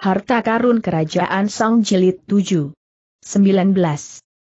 Harta Karun Kerajaan Song Jilid 7. 19.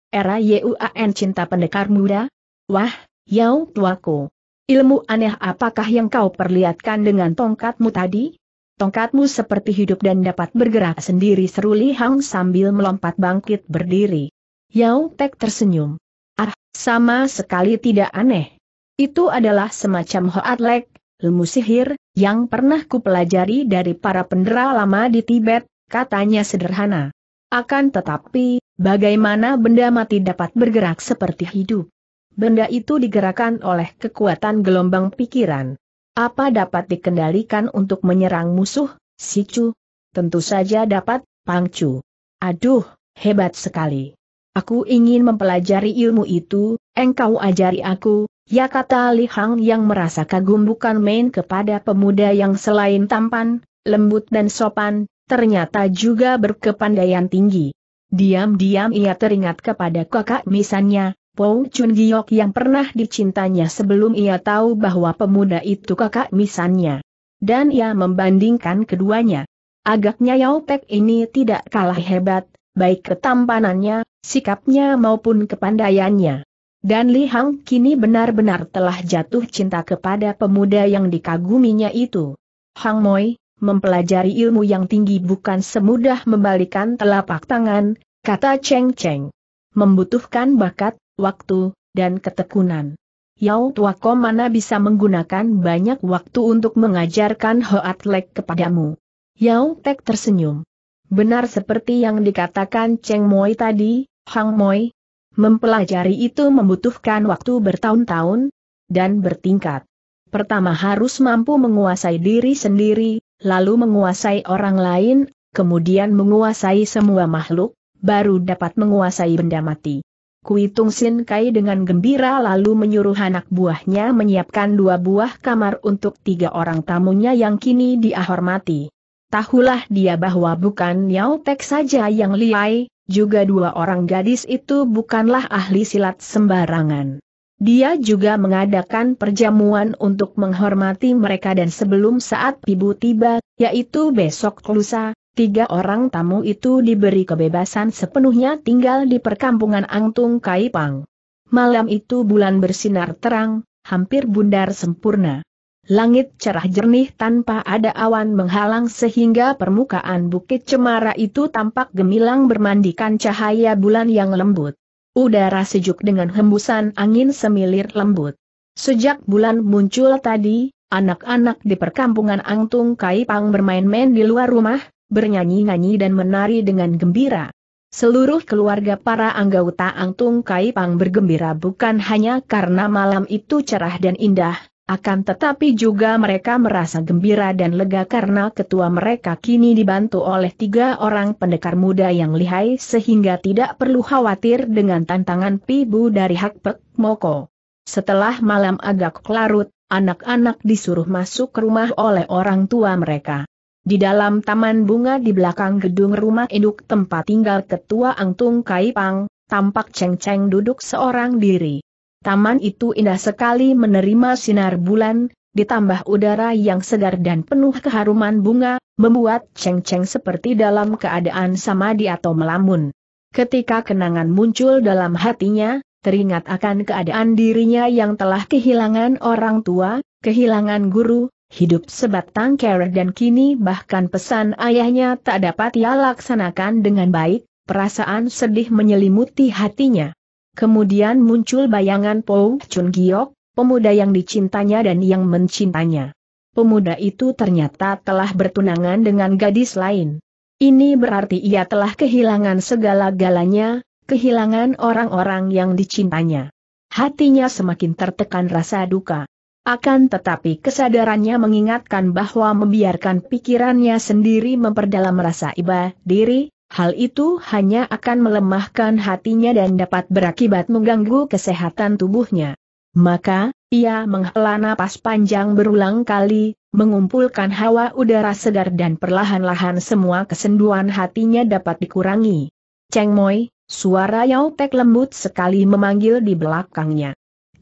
Era Yuan Cinta Pendekar Muda? Wah, Yau Tuaku. Ilmu aneh apakah yang kau perlihatkan dengan tongkatmu tadi? Tongkatmu seperti hidup dan dapat bergerak sendiri seru Li Hang sambil melompat bangkit berdiri. Yau Tek tersenyum. Ah, sama sekali tidak aneh. Itu adalah semacam hoat hoatlek, ilmu sihir, yang pernah kupelajari dari para pendera lama di Tibet, katanya sederhana. Akan tetapi, bagaimana benda mati dapat bergerak seperti hidup? Benda itu digerakkan oleh kekuatan gelombang pikiran. Apa dapat dikendalikan untuk menyerang musuh, si Chu? Tentu saja dapat, Pang Chu. Aduh, hebat sekali. Aku ingin mempelajari ilmu itu, engkau ajari aku, Ya kata Li Hang yang merasa kagum bukan main kepada pemuda yang selain tampan, lembut dan sopan, ternyata juga berkepandaian tinggi. Diam-diam ia teringat kepada kakak misannya, Po Chun Giok yang pernah dicintanya sebelum ia tahu bahwa pemuda itu kakak misannya. Dan ia membandingkan keduanya. Agaknya Yao Pek ini tidak kalah hebat, baik ketampanannya, sikapnya maupun kepandaiannya. Dan Li Hang kini benar-benar telah jatuh cinta kepada pemuda yang dikaguminya itu. Hang Moi, mempelajari ilmu yang tinggi bukan semudah membalikan telapak tangan, kata Cheng Cheng. Membutuhkan bakat, waktu, dan ketekunan. Yao Tuako mana bisa menggunakan banyak waktu untuk mengajarkan Hoat Lek kepadamu. Yao Tek tersenyum. Benar seperti yang dikatakan Cheng Moi tadi, Hang Moi, Mempelajari itu membutuhkan waktu bertahun-tahun, dan bertingkat. Pertama harus mampu menguasai diri sendiri, lalu menguasai orang lain, kemudian menguasai semua makhluk, baru dapat menguasai benda mati. Kuitung Sin Kai dengan gembira lalu menyuruh anak buahnya menyiapkan dua buah kamar untuk tiga orang tamunya yang kini dihormati. Tahulah dia bahwa bukan Yao Tek saja yang liai, juga dua orang gadis itu bukanlah ahli silat sembarangan. Dia juga mengadakan perjamuan untuk menghormati mereka dan sebelum saat ibu tiba, yaitu besok lusa, tiga orang tamu itu diberi kebebasan sepenuhnya tinggal di perkampungan Angtung Kaipang. Malam itu bulan bersinar terang, hampir bundar sempurna. Langit cerah jernih tanpa ada awan menghalang sehingga permukaan bukit cemara itu tampak gemilang bermandikan cahaya bulan yang lembut. Udara sejuk dengan hembusan angin semilir lembut. Sejak bulan muncul tadi, anak-anak di perkampungan Angtung Kaipang bermain-main di luar rumah, bernyanyi-nyanyi dan menari dengan gembira. Seluruh keluarga para anggota Angtung Kaipang bergembira bukan hanya karena malam itu cerah dan indah, akan tetapi juga mereka merasa gembira dan lega karena ketua mereka kini dibantu oleh tiga orang pendekar muda yang lihai sehingga tidak perlu khawatir dengan tantangan pibu dari Hakpek Moko. Setelah malam agak kelarut, anak-anak disuruh masuk ke rumah oleh orang tua mereka. Di dalam taman bunga di belakang gedung rumah induk tempat tinggal ketua Angtung Kaipang, tampak Ceng Ceng duduk seorang diri taman itu indah sekali menerima sinar bulan, ditambah udara yang segar dan penuh keharuman bunga, membuat Cheng Cheng seperti dalam keadaan samadi atau melamun. Ketika kenangan muncul dalam hatinya, teringat akan keadaan dirinya yang telah kehilangan orang tua, kehilangan guru, hidup sebatang kera dan kini bahkan pesan ayahnya tak dapat ia laksanakan dengan baik, perasaan sedih menyelimuti hatinya. Kemudian muncul bayangan Po Chun Giok, pemuda yang dicintanya dan yang mencintanya. Pemuda itu ternyata telah bertunangan dengan gadis lain. Ini berarti ia telah kehilangan segala-galanya, kehilangan orang-orang yang dicintanya. Hatinya semakin tertekan rasa duka. Akan tetapi kesadarannya mengingatkan bahwa membiarkan pikirannya sendiri memperdalam rasa iba diri, Hal itu hanya akan melemahkan hatinya dan dapat berakibat mengganggu kesehatan tubuhnya. Maka, ia menghela napas panjang berulang kali, mengumpulkan hawa udara segar dan perlahan-lahan semua kesenduan hatinya dapat dikurangi. Cheng Moi, suara Yao Pek lembut sekali memanggil di belakangnya.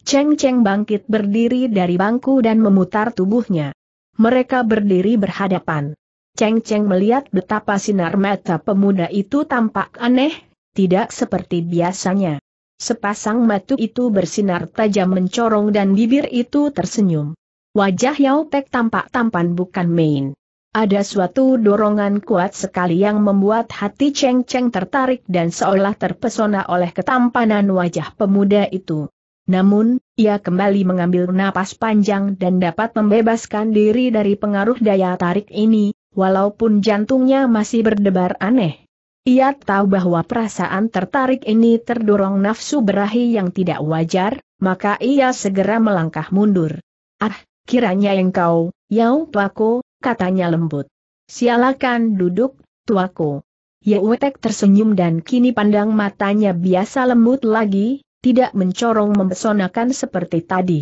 Cheng Cheng bangkit berdiri dari bangku dan memutar tubuhnya. Mereka berdiri berhadapan. Ceng-ceng melihat betapa sinar mata pemuda itu tampak aneh, tidak seperti biasanya. Sepasang mata itu bersinar tajam mencorong dan bibir itu tersenyum. Wajah Yao Pek tampak tampan bukan main. Ada suatu dorongan kuat sekali yang membuat hati Cheng Cheng tertarik dan seolah terpesona oleh ketampanan wajah pemuda itu. Namun, ia kembali mengambil napas panjang dan dapat membebaskan diri dari pengaruh daya tarik ini, walaupun jantungnya masih berdebar aneh. Ia tahu bahwa perasaan tertarik ini terdorong nafsu berahi yang tidak wajar, maka ia segera melangkah mundur. Ah, kiranya engkau, Yau Tuaku, katanya lembut. Sialakan duduk, Tuaku. Yewetek tersenyum dan kini pandang matanya biasa lembut lagi, tidak mencorong mempesonakan seperti tadi.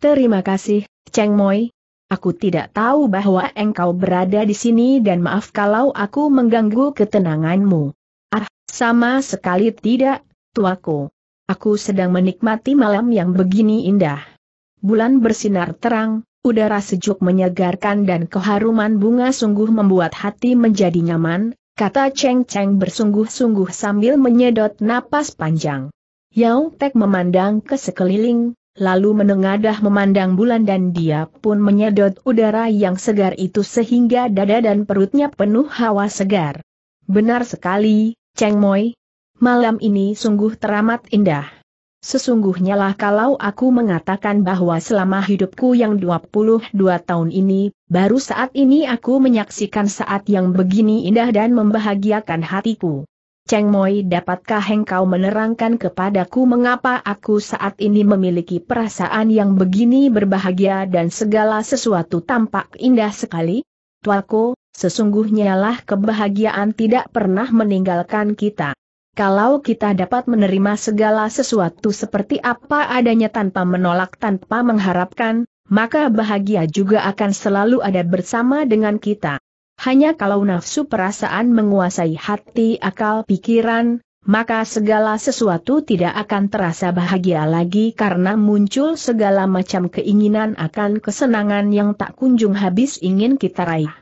Terima kasih, Cheng Moi, Aku tidak tahu bahwa engkau berada di sini dan maaf kalau aku mengganggu ketenanganmu. Ah, sama sekali tidak, tuaku. Aku sedang menikmati malam yang begini indah. Bulan bersinar terang, udara sejuk menyegarkan dan keharuman bunga sungguh membuat hati menjadi nyaman, kata Cheng Cheng bersungguh-sungguh sambil menyedot napas panjang. Yao Tek memandang ke sekeliling, lalu menengadah memandang bulan dan dia pun menyedot udara yang segar itu sehingga dada dan perutnya penuh hawa segar. Benar sekali, Cheng Moi. Malam ini sungguh teramat indah. Sesungguhnya lah kalau aku mengatakan bahwa selama hidupku yang 22 tahun ini, baru saat ini aku menyaksikan saat yang begini indah dan membahagiakan hatiku. Cheng Moi dapatkah engkau menerangkan kepadaku mengapa aku saat ini memiliki perasaan yang begini berbahagia dan segala sesuatu tampak indah sekali? Tuaku, sesungguhnya lah kebahagiaan tidak pernah meninggalkan kita. Kalau kita dapat menerima segala sesuatu seperti apa adanya tanpa menolak tanpa mengharapkan, maka bahagia juga akan selalu ada bersama dengan kita. Hanya kalau nafsu perasaan menguasai hati akal pikiran, maka segala sesuatu tidak akan terasa bahagia lagi karena muncul segala macam keinginan akan kesenangan yang tak kunjung habis ingin kita raih.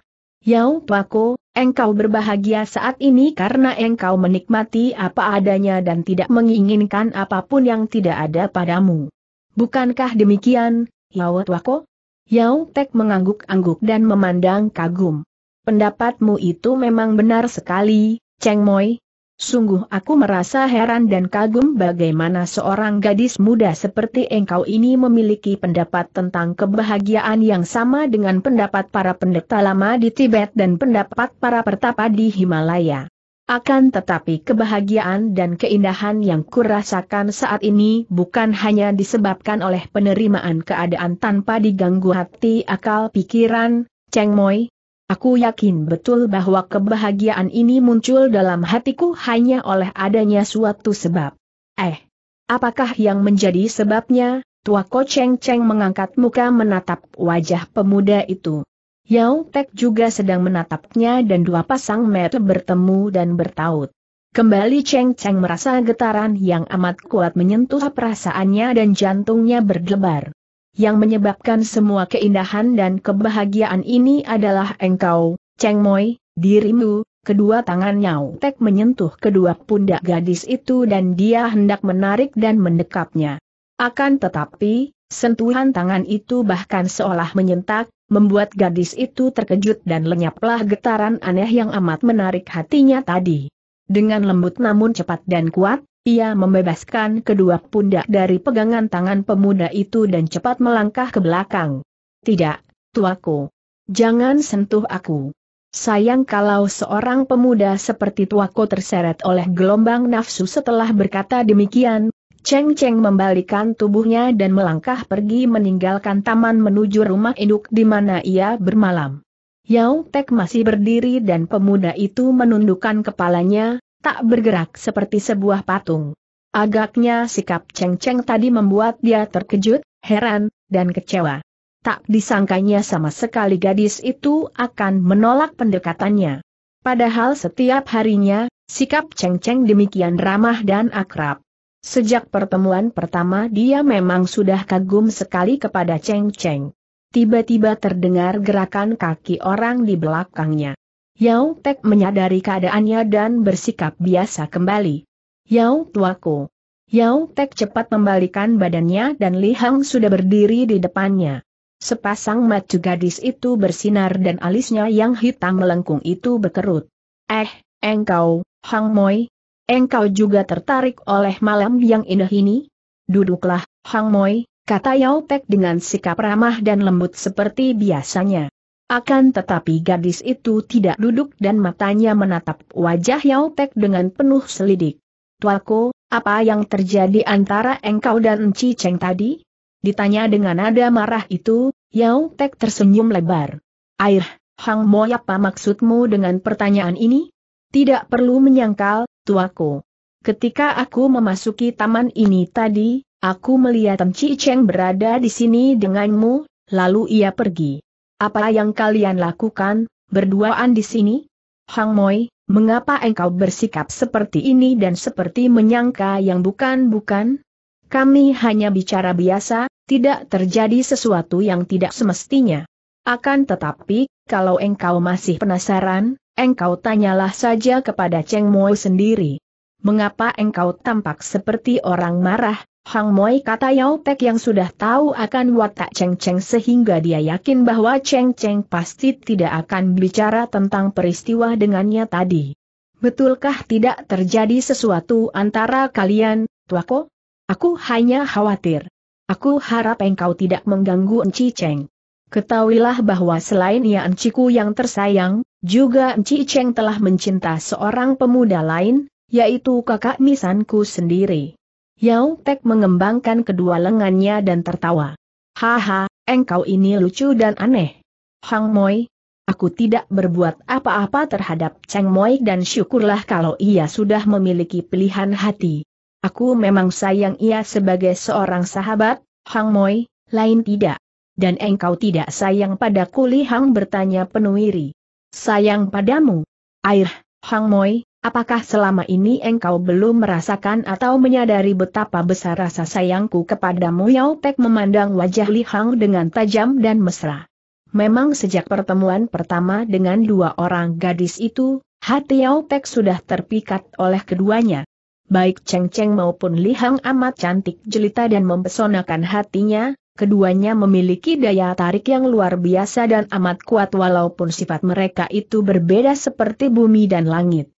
Yau Pako, engkau berbahagia saat ini karena engkau menikmati apa adanya dan tidak menginginkan apapun yang tidak ada padamu. Bukankah demikian, Yau Pako? Yau Tek mengangguk-angguk dan memandang kagum. Pendapatmu itu memang benar sekali, Cheng Moi. Sungguh aku merasa heran dan kagum bagaimana seorang gadis muda seperti engkau ini memiliki pendapat tentang kebahagiaan yang sama dengan pendapat para pendeta lama di Tibet dan pendapat para pertapa di Himalaya. Akan tetapi kebahagiaan dan keindahan yang kurasakan saat ini bukan hanya disebabkan oleh penerimaan keadaan tanpa diganggu hati akal pikiran, Cheng Moi, Aku yakin betul bahwa kebahagiaan ini muncul dalam hatiku hanya oleh adanya suatu sebab. Eh, apakah yang menjadi sebabnya? Tua Ko Cheng Cheng mengangkat muka menatap wajah pemuda itu. Yao Tek juga sedang menatapnya dan dua pasang mata bertemu dan bertaut. Kembali Cheng Cheng merasa getaran yang amat kuat menyentuh perasaannya dan jantungnya berdebar yang menyebabkan semua keindahan dan kebahagiaan ini adalah engkau, Cheng Moi, dirimu, kedua tangan Nyau Tek menyentuh kedua pundak gadis itu dan dia hendak menarik dan mendekapnya. Akan tetapi, sentuhan tangan itu bahkan seolah menyentak, membuat gadis itu terkejut dan lenyaplah getaran aneh yang amat menarik hatinya tadi. Dengan lembut namun cepat dan kuat, ia membebaskan kedua pundak dari pegangan tangan pemuda itu dan cepat melangkah ke belakang. Tidak, tuaku. Jangan sentuh aku. Sayang kalau seorang pemuda seperti tuaku terseret oleh gelombang nafsu setelah berkata demikian, Cheng Cheng membalikan tubuhnya dan melangkah pergi meninggalkan taman menuju rumah induk di mana ia bermalam. Yao Tek masih berdiri dan pemuda itu menundukkan kepalanya, tak bergerak seperti sebuah patung. Agaknya sikap Cheng Cheng tadi membuat dia terkejut, heran, dan kecewa. Tak disangkanya sama sekali gadis itu akan menolak pendekatannya. Padahal setiap harinya, sikap Cheng Cheng demikian ramah dan akrab. Sejak pertemuan pertama dia memang sudah kagum sekali kepada Cheng Cheng. Tiba-tiba terdengar gerakan kaki orang di belakangnya. Yau Tek menyadari keadaannya dan bersikap biasa kembali. Yau tuaku. Yau Tek cepat membalikan badannya dan Li Hang sudah berdiri di depannya. Sepasang mata gadis itu bersinar dan alisnya yang hitam melengkung itu berkerut. Eh, engkau, Hang Moi. Engkau juga tertarik oleh malam yang indah ini? Duduklah, Hang Moi, kata Yau Tek dengan sikap ramah dan lembut seperti biasanya. Akan tetapi gadis itu tidak duduk dan matanya menatap wajah Yao Pek dengan penuh selidik. Tuako, apa yang terjadi antara engkau dan Enci Cheng tadi? Ditanya dengan nada marah itu, Yao Pek tersenyum lebar. Air, Hang Mo apa maksudmu dengan pertanyaan ini? Tidak perlu menyangkal, tuaku. Ketika aku memasuki taman ini tadi, aku melihat Enci Cheng berada di sini denganmu, lalu ia pergi. Apa yang kalian lakukan, berduaan di sini? Hang Moi, mengapa engkau bersikap seperti ini dan seperti menyangka yang bukan-bukan? Kami hanya bicara biasa, tidak terjadi sesuatu yang tidak semestinya. Akan tetapi, kalau engkau masih penasaran, engkau tanyalah saja kepada Cheng Mo sendiri. Mengapa engkau tampak seperti orang marah, Hang Moi kata Yao Pek yang sudah tahu akan watak Cheng Cheng sehingga dia yakin bahwa Cheng Cheng pasti tidak akan bicara tentang peristiwa dengannya tadi. Betulkah tidak terjadi sesuatu antara kalian, Tuako? Aku hanya khawatir. Aku harap engkau tidak mengganggu Enci Cheng. Ketahuilah bahwa selain ia Enciku yang tersayang, juga Enci Cheng telah mencinta seorang pemuda lain, yaitu kakak misanku sendiri. Yao Tek mengembangkan kedua lengannya dan tertawa. Haha, engkau ini lucu dan aneh. Hang Moi, aku tidak berbuat apa-apa terhadap Cheng Moi dan syukurlah kalau ia sudah memiliki pilihan hati. Aku memang sayang ia sebagai seorang sahabat, Hang Moi, lain tidak. Dan engkau tidak sayang pada Kuli Hang bertanya penuh iri. Sayang padamu. Air, Hang Moi, apakah selama ini engkau belum merasakan atau menyadari betapa besar rasa sayangku kepadamu Yao Pek memandang wajah Li Hang dengan tajam dan mesra. Memang sejak pertemuan pertama dengan dua orang gadis itu, hati Yao Pek sudah terpikat oleh keduanya. Baik Cheng Cheng maupun Li Hang amat cantik jelita dan mempesonakan hatinya, Keduanya memiliki daya tarik yang luar biasa dan amat kuat walaupun sifat mereka itu berbeda seperti bumi dan langit.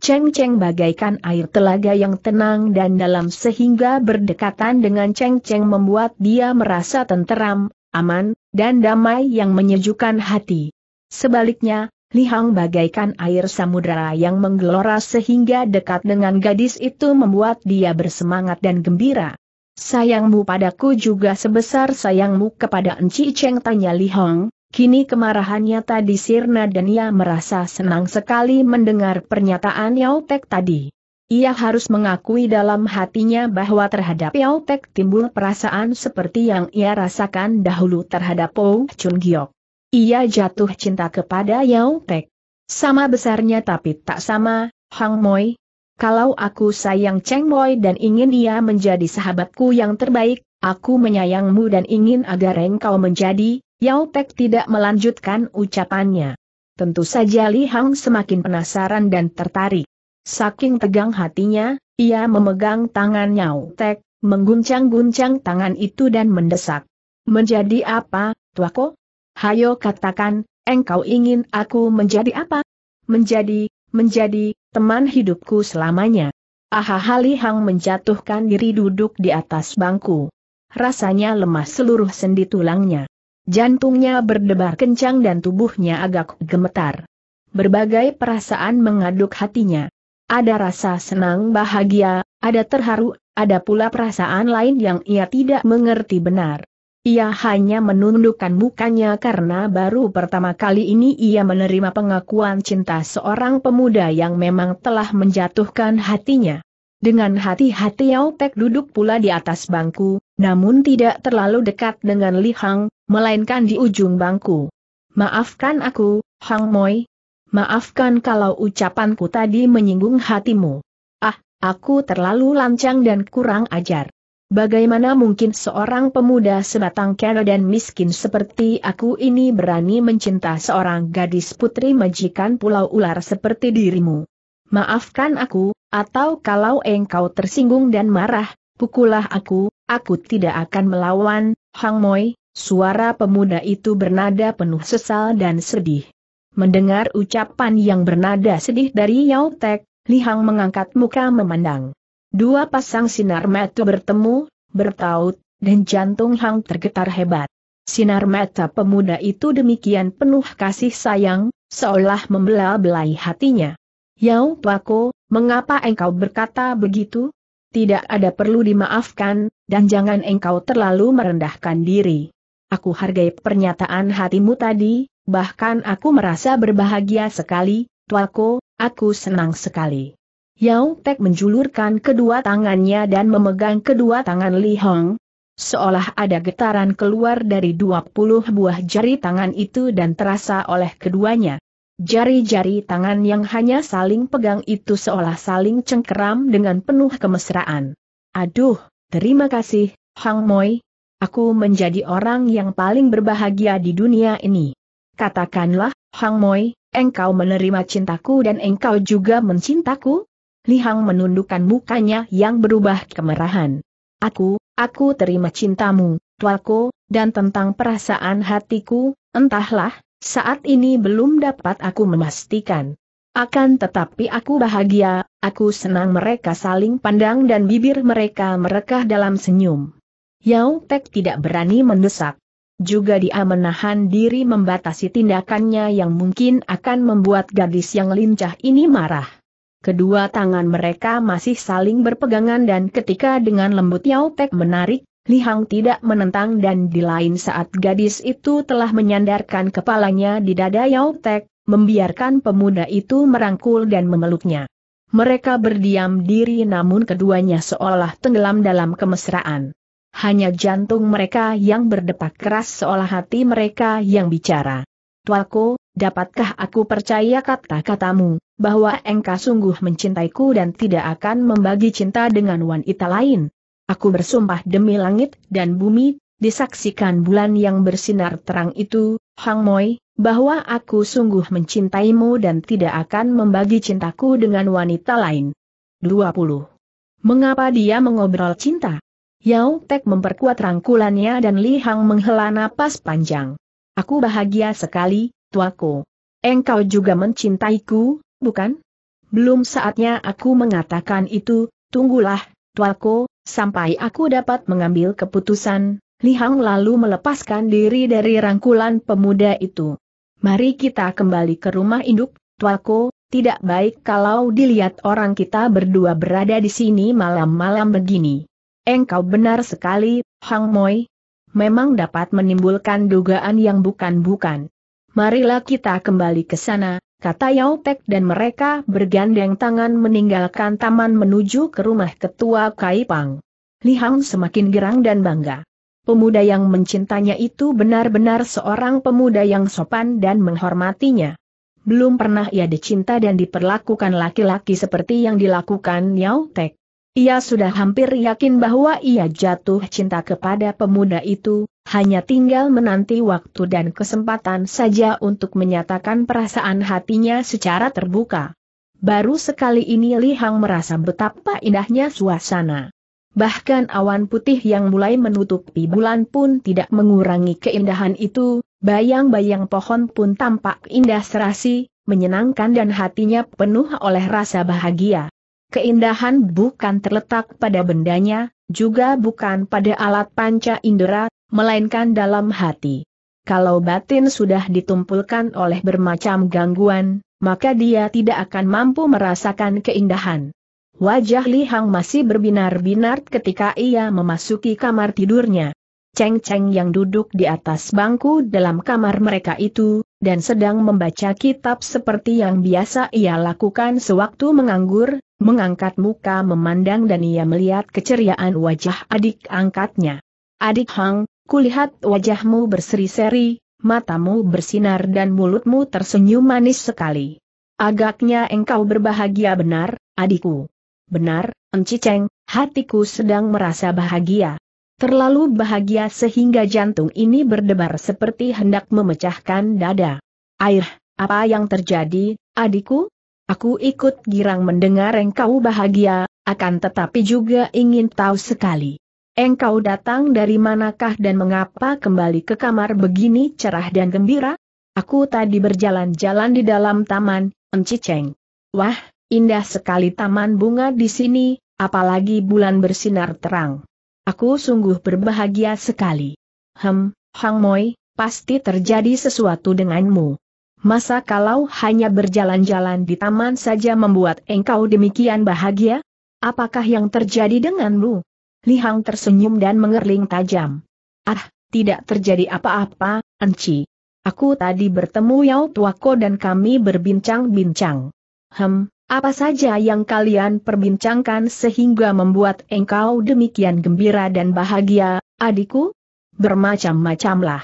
Cheng Cheng bagaikan air telaga yang tenang dan dalam sehingga berdekatan dengan Cheng Cheng membuat dia merasa tenteram, aman, dan damai yang menyejukkan hati. Sebaliknya, Li Hang bagaikan air samudera yang menggelora sehingga dekat dengan gadis itu membuat dia bersemangat dan gembira. Sayangmu padaku juga sebesar sayangmu kepada Enci Cheng tanya Li Hong, Kini kemarahannya tadi sirna dan ia merasa senang sekali mendengar pernyataan Yao Tek tadi. Ia harus mengakui dalam hatinya bahwa terhadap Yao Tek timbul perasaan seperti yang ia rasakan dahulu terhadap Po Chun Giok. Ia jatuh cinta kepada Yao Tek. Sama besarnya tapi tak sama, Hang Moi. Kalau aku sayang Cheng Moi dan ingin ia menjadi sahabatku yang terbaik, Aku menyayangmu dan ingin agar engkau menjadi Yao Pek tidak melanjutkan ucapannya. Tentu saja Li Hang semakin penasaran dan tertarik. Saking tegang hatinya, ia memegang tangan Yao Pek, mengguncang-guncang tangan itu dan mendesak. Menjadi apa, tuako? Hayo katakan, engkau ingin aku menjadi apa? Menjadi, menjadi, teman hidupku selamanya. Aha Li Hang menjatuhkan diri duduk di atas bangku. Rasanya lemah seluruh sendi tulangnya. Jantungnya berdebar kencang dan tubuhnya agak gemetar. Berbagai perasaan mengaduk hatinya. Ada rasa senang bahagia, ada terharu, ada pula perasaan lain yang ia tidak mengerti benar. Ia hanya menundukkan mukanya karena baru pertama kali ini ia menerima pengakuan cinta seorang pemuda yang memang telah menjatuhkan hatinya. Dengan hati-hati Yao Pek duduk pula di atas bangku, namun tidak terlalu dekat dengan Li Hang, melainkan di ujung bangku. Maafkan aku, Hang Moi. Maafkan kalau ucapanku tadi menyinggung hatimu. Ah, aku terlalu lancang dan kurang ajar. Bagaimana mungkin seorang pemuda sebatang kera dan miskin seperti aku ini berani mencinta seorang gadis putri majikan pulau ular seperti dirimu? Maafkan aku, atau kalau engkau tersinggung dan marah, pukullah aku, aku tidak akan melawan, Hang Moi, Suara pemuda itu bernada penuh sesal dan sedih. Mendengar ucapan yang bernada sedih dari Yao Tek, Li Hang mengangkat muka memandang. Dua pasang sinar mata bertemu, bertaut, dan jantung Hang tergetar hebat. Sinar mata pemuda itu demikian penuh kasih sayang, seolah membelah belai hatinya. Yao Pako, mengapa engkau berkata begitu? Tidak ada perlu dimaafkan, dan jangan engkau terlalu merendahkan diri. Aku hargai pernyataan hatimu tadi, bahkan aku merasa berbahagia sekali, Tuako, aku senang sekali. Yao Tek menjulurkan kedua tangannya dan memegang kedua tangan Li Hong. Seolah ada getaran keluar dari 20 buah jari tangan itu dan terasa oleh keduanya. Jari-jari tangan yang hanya saling pegang itu seolah saling cengkeram dengan penuh kemesraan. Aduh, terima kasih, Hang Moi, Aku menjadi orang yang paling berbahagia di dunia ini. Katakanlah, Hang Moi, engkau menerima cintaku dan engkau juga mencintaku? Li Hang menundukkan mukanya yang berubah kemerahan. Aku, aku terima cintamu, tuaku, dan tentang perasaan hatiku, entahlah, saat ini belum dapat aku memastikan. Akan tetapi aku bahagia, aku senang mereka saling pandang dan bibir mereka merekah dalam senyum. Yao Tek tidak berani mendesak. Juga dia menahan diri membatasi tindakannya yang mungkin akan membuat gadis yang lincah ini marah. Kedua tangan mereka masih saling berpegangan dan ketika dengan lembut Yao Tek menarik, Li Hang tidak menentang dan di lain saat gadis itu telah menyandarkan kepalanya di dada Yao Tek, membiarkan pemuda itu merangkul dan memeluknya. Mereka berdiam diri namun keduanya seolah tenggelam dalam kemesraan. Hanya jantung mereka yang berdepak keras seolah hati mereka yang bicara. Tuaku, dapatkah aku percaya kata-katamu, bahwa engkau sungguh mencintaiku dan tidak akan membagi cinta dengan wanita lain? Aku bersumpah demi langit dan bumi, disaksikan bulan yang bersinar terang itu, Hang Moi, bahwa aku sungguh mencintaimu dan tidak akan membagi cintaku dengan wanita lain. 20. Mengapa dia mengobrol cinta? Yao Tek memperkuat rangkulannya dan Li Hang menghela napas panjang. Aku bahagia sekali, tuaku. Engkau juga mencintaiku, bukan? Belum saatnya aku mengatakan itu, tunggulah, tuaku, sampai aku dapat mengambil keputusan. Li Hang lalu melepaskan diri dari rangkulan pemuda itu. Mari kita kembali ke rumah induk, tuaku, tidak baik kalau dilihat orang kita berdua berada di sini malam-malam begini. Engkau benar sekali, Hang Moi. Memang dapat menimbulkan dugaan yang bukan-bukan. Marilah kita kembali ke sana, kata Yao Pek dan mereka bergandeng tangan meninggalkan taman menuju ke rumah ketua Kaipang. Li Hang semakin gerang dan bangga. Pemuda yang mencintanya itu benar-benar seorang pemuda yang sopan dan menghormatinya. Belum pernah ia dicinta dan diperlakukan laki-laki seperti yang dilakukan Yao Tek. Ia sudah hampir yakin bahwa ia jatuh cinta kepada pemuda itu, hanya tinggal menanti waktu dan kesempatan saja untuk menyatakan perasaan hatinya secara terbuka. Baru sekali ini Li Hang merasa betapa indahnya suasana. Bahkan awan putih yang mulai menutupi bulan pun tidak mengurangi keindahan itu, bayang-bayang pohon pun tampak indah serasi, menyenangkan dan hatinya penuh oleh rasa bahagia. Keindahan bukan terletak pada bendanya, juga bukan pada alat panca indera, melainkan dalam hati. Kalau batin sudah ditumpulkan oleh bermacam gangguan, maka dia tidak akan mampu merasakan keindahan. Wajah Li Hang masih berbinar-binar ketika ia memasuki kamar tidurnya. Ceng Ceng yang duduk di atas bangku dalam kamar mereka itu, dan sedang membaca kitab seperti yang biasa ia lakukan sewaktu menganggur, mengangkat muka memandang dan ia melihat keceriaan wajah adik angkatnya. Adik Hang, kulihat wajahmu berseri-seri, matamu bersinar dan mulutmu tersenyum manis sekali. Agaknya engkau berbahagia benar, adikku. Benar, Cheng, hatiku sedang merasa bahagia. Terlalu bahagia sehingga jantung ini berdebar seperti hendak memecahkan dada. Air, apa yang terjadi, adikku? Aku ikut girang mendengar engkau bahagia, akan tetapi juga ingin tahu sekali. Engkau datang dari manakah dan mengapa kembali ke kamar begini cerah dan gembira? Aku tadi berjalan-jalan di dalam taman, Enciceng. Wah, indah sekali taman bunga di sini, apalagi bulan bersinar terang. Aku sungguh berbahagia sekali. Hem, Hang Moi, pasti terjadi sesuatu denganmu. Masa kalau hanya berjalan-jalan di taman saja membuat engkau demikian bahagia? Apakah yang terjadi denganmu? Li Hang tersenyum dan mengerling tajam. Ah, tidak terjadi apa-apa, Enci. Aku tadi bertemu Yao Tuako dan kami berbincang-bincang. Hem, apa saja yang kalian perbincangkan sehingga membuat engkau demikian gembira dan bahagia, adikku? Bermacam-macamlah.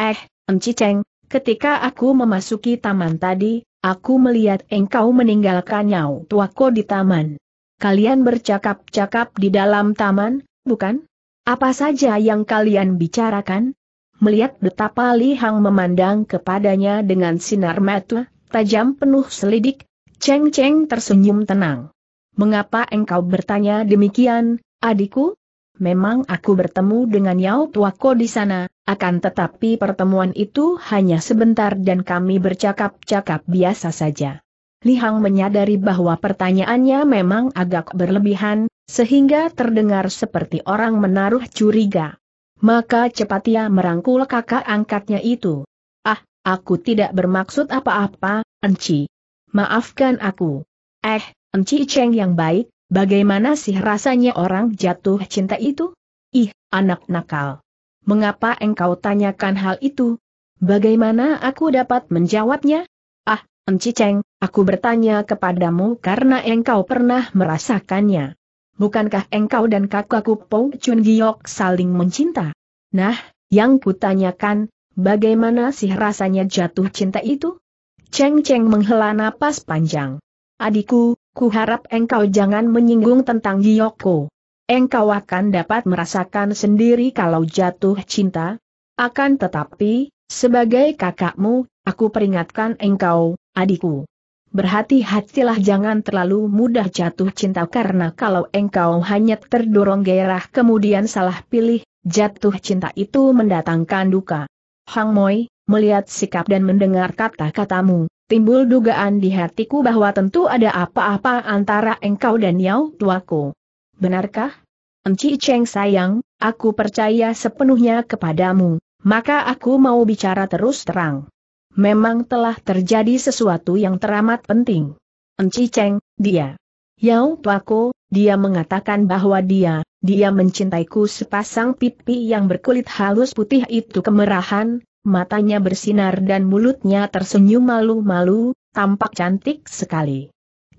Eh, Enciceng, ketika aku memasuki taman tadi, aku melihat engkau meninggalkan nyau tuaku di taman. Kalian bercakap-cakap di dalam taman, bukan? Apa saja yang kalian bicarakan? Melihat betapa Li Hang memandang kepadanya dengan sinar mata, tajam penuh selidik, Cheng Cheng tersenyum tenang. Mengapa engkau bertanya demikian, adikku? Memang aku bertemu dengan Yao Tuako di sana, akan tetapi pertemuan itu hanya sebentar dan kami bercakap-cakap biasa saja. Li Hang menyadari bahwa pertanyaannya memang agak berlebihan, sehingga terdengar seperti orang menaruh curiga. Maka cepat ia merangkul kakak angkatnya itu. Ah, aku tidak bermaksud apa-apa, Enci, maafkan aku. Eh, Enci Cheng yang baik, bagaimana sih rasanya orang jatuh cinta itu? Ih, anak nakal. Mengapa engkau tanyakan hal itu? Bagaimana aku dapat menjawabnya? Ah, Enci Cheng, aku bertanya kepadamu karena engkau pernah merasakannya. Bukankah engkau dan kakakku Pou Chun Giok saling mencinta? Nah, yang kutanyakan, bagaimana sih rasanya jatuh cinta itu? Cheng Cheng menghela napas panjang. Adikku, ku harap engkau jangan menyinggung tentang Giyoko. Engkau akan dapat merasakan sendiri kalau jatuh cinta. Akan tetapi, sebagai kakakmu, aku peringatkan engkau, adikku. Berhati-hatilah jangan terlalu mudah jatuh cinta karena kalau engkau hanya terdorong gairah kemudian salah pilih, jatuh cinta itu mendatangkan duka. Hang Moi, melihat sikap dan mendengar kata-katamu, timbul dugaan di hatiku bahwa tentu ada apa-apa antara engkau dan Yao tuaku. Benarkah? Enci Cheng sayang, aku percaya sepenuhnya kepadamu, maka aku mau bicara terus terang. Memang telah terjadi sesuatu yang teramat penting. Enci Cheng, dia. Yao tuaku, dia mengatakan bahwa dia, dia mencintaiku sepasang pipi yang berkulit halus putih itu kemerahan, matanya bersinar dan mulutnya tersenyum malu-malu, tampak cantik sekali.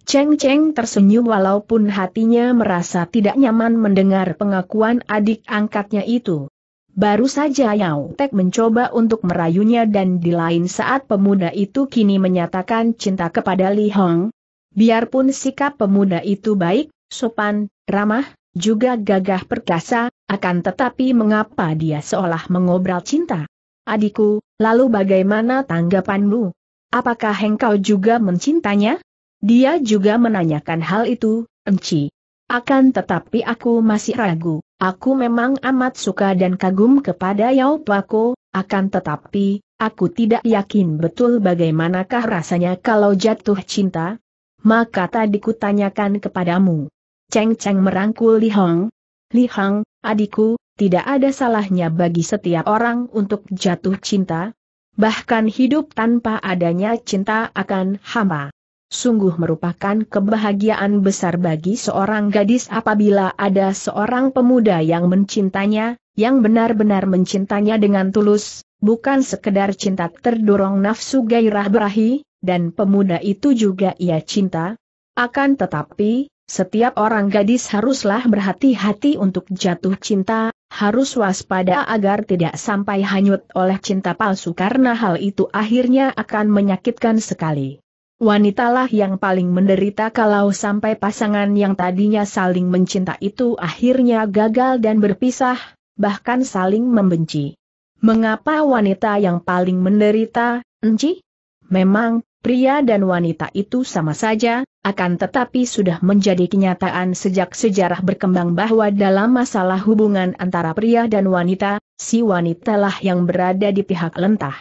Cheng Cheng tersenyum walaupun hatinya merasa tidak nyaman mendengar pengakuan adik angkatnya itu. Baru saja Yao Tek mencoba untuk merayunya dan di lain saat pemuda itu kini menyatakan cinta kepada Li Hong. Biarpun sikap pemuda itu baik, sopan, ramah, juga gagah perkasa, akan tetapi mengapa dia seolah mengobrol cinta? Adikku, lalu bagaimana tanggapanmu? Apakah engkau juga mencintanya? Dia juga menanyakan hal itu, Enci. Akan tetapi aku masih ragu, aku memang amat suka dan kagum kepada Yao Pako, akan tetapi, aku tidak yakin betul bagaimanakah rasanya kalau jatuh cinta. Maka tadi kutanyakan kepadamu. Ceng Ceng merangkul Li Hong. Li Hong, adikku, tidak ada salahnya bagi setiap orang untuk jatuh cinta. Bahkan hidup tanpa adanya cinta akan hama. Sungguh merupakan kebahagiaan besar bagi seorang gadis apabila ada seorang pemuda yang mencintanya, yang benar-benar mencintanya dengan tulus, bukan sekedar cinta terdorong nafsu gairah berahi, dan pemuda itu juga ia cinta. Akan tetapi, setiap orang gadis haruslah berhati-hati untuk jatuh cinta, harus waspada agar tidak sampai hanyut oleh cinta palsu karena hal itu akhirnya akan menyakitkan sekali. Wanitalah yang paling menderita kalau sampai pasangan yang tadinya saling mencinta itu akhirnya gagal dan berpisah, bahkan saling membenci. Mengapa wanita yang paling menderita, Enci? Memang, Pria dan wanita itu sama saja, akan tetapi sudah menjadi kenyataan sejak sejarah berkembang bahwa dalam masalah hubungan antara pria dan wanita, si wanita lah yang berada di pihak lentah.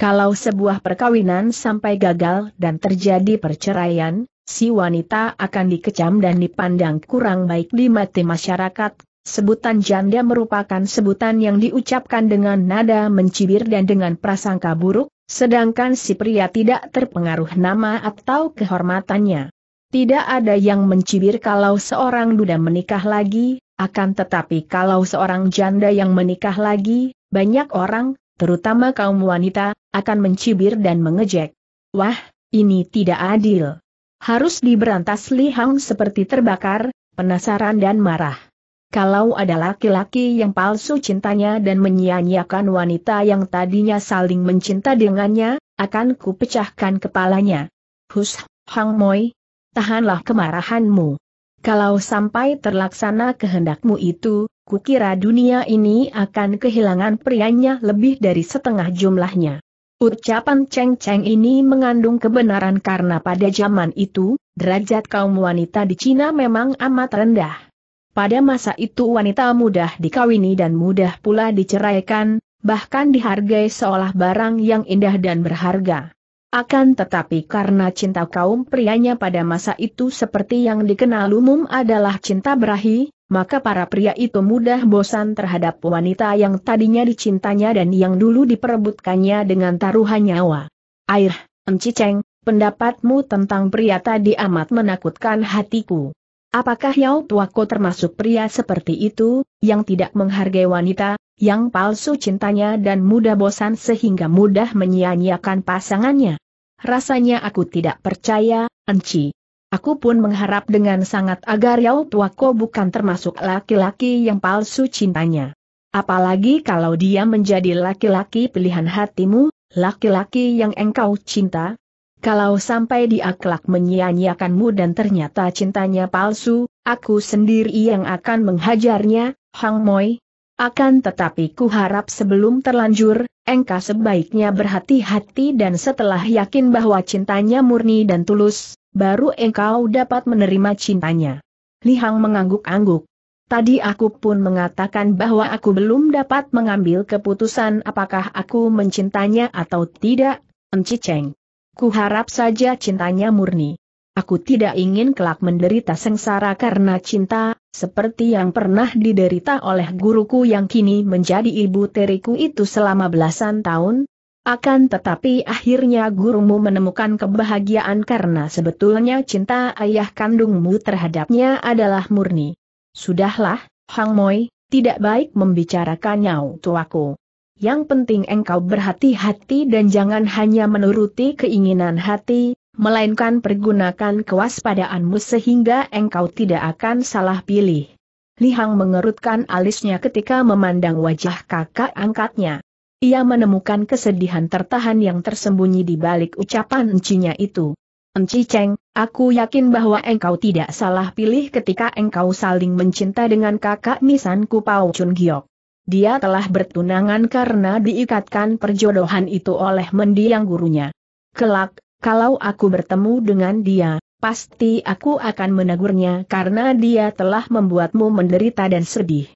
Kalau sebuah perkawinan sampai gagal dan terjadi perceraian, si wanita akan dikecam dan dipandang kurang baik di mata masyarakat. Sebutan janda merupakan sebutan yang diucapkan dengan nada mencibir dan dengan prasangka buruk, Sedangkan si pria tidak terpengaruh nama atau kehormatannya. Tidak ada yang mencibir kalau seorang duda menikah lagi, akan tetapi kalau seorang janda yang menikah lagi, banyak orang, terutama kaum wanita, akan mencibir dan mengejek. Wah, ini tidak adil. Harus diberantas lihang seperti terbakar, penasaran dan marah. Kalau ada laki-laki yang palsu cintanya dan menyia-nyiakan wanita yang tadinya saling mencinta dengannya, akan kupecahkan kepalanya. Hus, Hang Moi, tahanlah kemarahanmu. Kalau sampai terlaksana kehendakmu itu, kukira dunia ini akan kehilangan prianya lebih dari setengah jumlahnya. Ucapan Cheng Cheng ini mengandung kebenaran karena pada zaman itu, derajat kaum wanita di Cina memang amat rendah. Pada masa itu wanita mudah dikawini dan mudah pula diceraikan, bahkan dihargai seolah barang yang indah dan berharga. Akan tetapi karena cinta kaum prianya pada masa itu seperti yang dikenal umum adalah cinta berahi, maka para pria itu mudah bosan terhadap wanita yang tadinya dicintanya dan yang dulu diperebutkannya dengan taruhan nyawa. Air, Enciceng, pendapatmu tentang pria tadi amat menakutkan hatiku. Apakah Yao Tuako termasuk pria seperti itu, yang tidak menghargai wanita, yang palsu cintanya dan mudah bosan sehingga mudah menyia-nyiakan pasangannya? Rasanya aku tidak percaya, Enci. Aku pun mengharap dengan sangat agar Yao Tuako bukan termasuk laki-laki yang palsu cintanya. Apalagi kalau dia menjadi laki-laki pilihan hatimu, laki-laki yang engkau cinta, kalau sampai dia kelak menyia-nyiakanmu dan ternyata cintanya palsu, aku sendiri yang akan menghajarnya, Hang Moi. Akan tetapi ku harap sebelum terlanjur, engkau sebaiknya berhati-hati dan setelah yakin bahwa cintanya murni dan tulus, baru engkau dapat menerima cintanya. Li Hang mengangguk-angguk. Tadi aku pun mengatakan bahwa aku belum dapat mengambil keputusan apakah aku mencintanya atau tidak, Enci Cheng. Ku harap saja cintanya murni. Aku tidak ingin kelak menderita sengsara karena cinta, seperti yang pernah diderita oleh guruku yang kini menjadi ibu teriku itu selama belasan tahun. Akan tetapi akhirnya gurumu menemukan kebahagiaan karena sebetulnya cinta ayah kandungmu terhadapnya adalah murni. Sudahlah, Hang Moi, tidak baik membicarakan nyau tuaku yang penting engkau berhati-hati dan jangan hanya menuruti keinginan hati, melainkan pergunakan kewaspadaanmu sehingga engkau tidak akan salah pilih. Lihang mengerutkan alisnya ketika memandang wajah kakak angkatnya. Ia menemukan kesedihan tertahan yang tersembunyi di balik ucapan encinya itu. Enci Cheng, aku yakin bahwa engkau tidak salah pilih ketika engkau saling mencinta dengan kakak nisanku Kupau Chun Giok. Dia telah bertunangan karena diikatkan perjodohan itu oleh mendiang gurunya. Kelak, kalau aku bertemu dengan dia, pasti aku akan menegurnya karena dia telah membuatmu menderita dan sedih.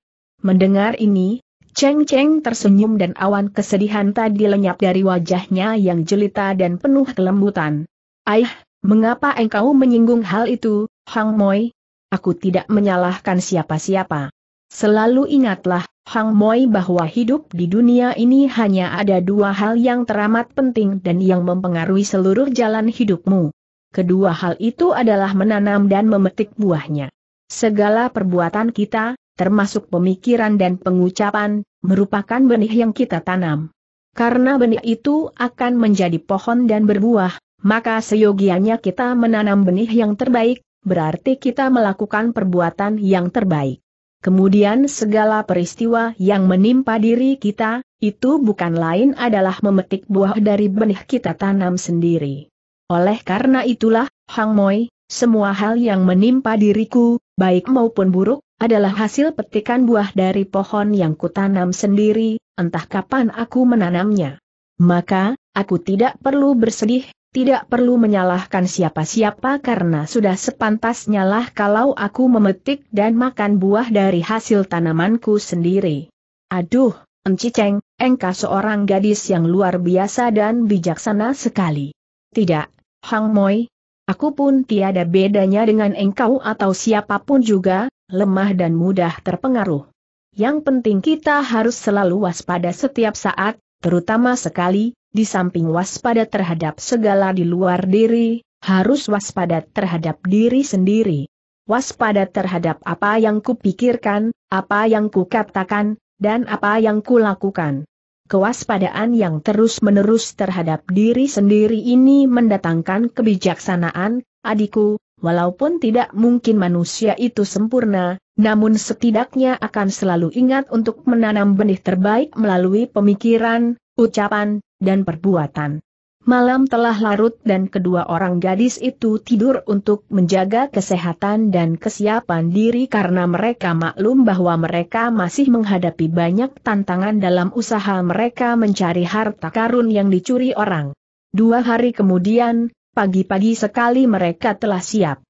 Mendengar ini, Cheng Cheng tersenyum dan awan kesedihan tadi lenyap dari wajahnya yang jelita dan penuh kelembutan. Aih, mengapa engkau menyinggung hal itu, Hang Moi? Aku tidak menyalahkan siapa-siapa. Selalu ingatlah, Hang Moi bahwa hidup di dunia ini hanya ada dua hal yang teramat penting dan yang mempengaruhi seluruh jalan hidupmu. Kedua hal itu adalah menanam dan memetik buahnya. Segala perbuatan kita, termasuk pemikiran dan pengucapan, merupakan benih yang kita tanam. Karena benih itu akan menjadi pohon dan berbuah, maka seyogianya kita menanam benih yang terbaik, berarti kita melakukan perbuatan yang terbaik. Kemudian segala peristiwa yang menimpa diri kita, itu bukan lain adalah memetik buah dari benih kita tanam sendiri. Oleh karena itulah, Hang Moi, semua hal yang menimpa diriku, baik maupun buruk, adalah hasil petikan buah dari pohon yang kutanam sendiri, entah kapan aku menanamnya. Maka, aku tidak perlu bersedih, tidak perlu menyalahkan siapa-siapa karena sudah sepantasnya lah kalau aku memetik dan makan buah dari hasil tanamanku sendiri. Aduh, Enciceng, engkau seorang gadis yang luar biasa dan bijaksana sekali. Tidak, Hang Moi, aku pun tiada bedanya dengan engkau atau siapapun juga, lemah dan mudah terpengaruh. Yang penting kita harus selalu waspada setiap saat, terutama sekali, di samping waspada terhadap segala di luar diri, harus waspada terhadap diri sendiri. Waspada terhadap apa yang kupikirkan, apa yang kukatakan, dan apa yang kulakukan. Kewaspadaan yang terus-menerus terhadap diri sendiri ini mendatangkan kebijaksanaan, adikku, walaupun tidak mungkin manusia itu sempurna, namun setidaknya akan selalu ingat untuk menanam benih terbaik melalui pemikiran, ucapan, dan perbuatan. Malam telah larut dan kedua orang gadis itu tidur untuk menjaga kesehatan dan kesiapan diri karena mereka maklum bahwa mereka masih menghadapi banyak tantangan dalam usaha mereka mencari harta karun yang dicuri orang. Dua hari kemudian, pagi-pagi sekali mereka telah siap.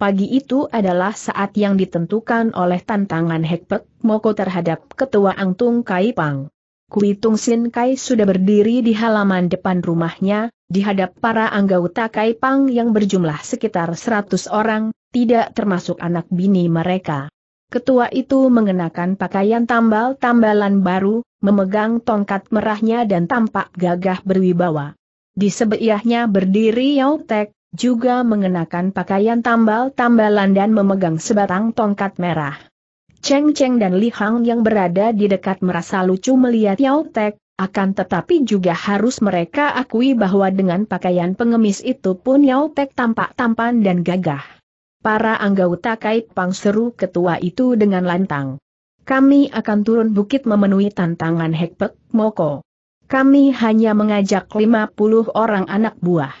Pagi itu adalah saat yang ditentukan oleh tantangan Hekpek Moko terhadap Ketua Angtung Kaipang. Kui Tung Sin Kai sudah berdiri di halaman depan rumahnya, di hadap para anggota Kai Pang yang berjumlah sekitar 100 orang, tidak termasuk anak bini mereka. Ketua itu mengenakan pakaian tambal-tambalan baru, memegang tongkat merahnya dan tampak gagah berwibawa. Di sebelahnya berdiri Yao Tek, juga mengenakan pakaian tambal-tambalan dan memegang sebatang tongkat merah. Cheng Cheng dan Li Hang yang berada di dekat merasa lucu melihat Yao Tek, akan tetapi juga harus mereka akui bahwa dengan pakaian pengemis itu pun Yao Tek tampak tampan dan gagah. Para anggota kait pang seru ketua itu dengan lantang. Kami akan turun bukit memenuhi tantangan Hekpek Moko. Kami hanya mengajak 50 orang anak buah.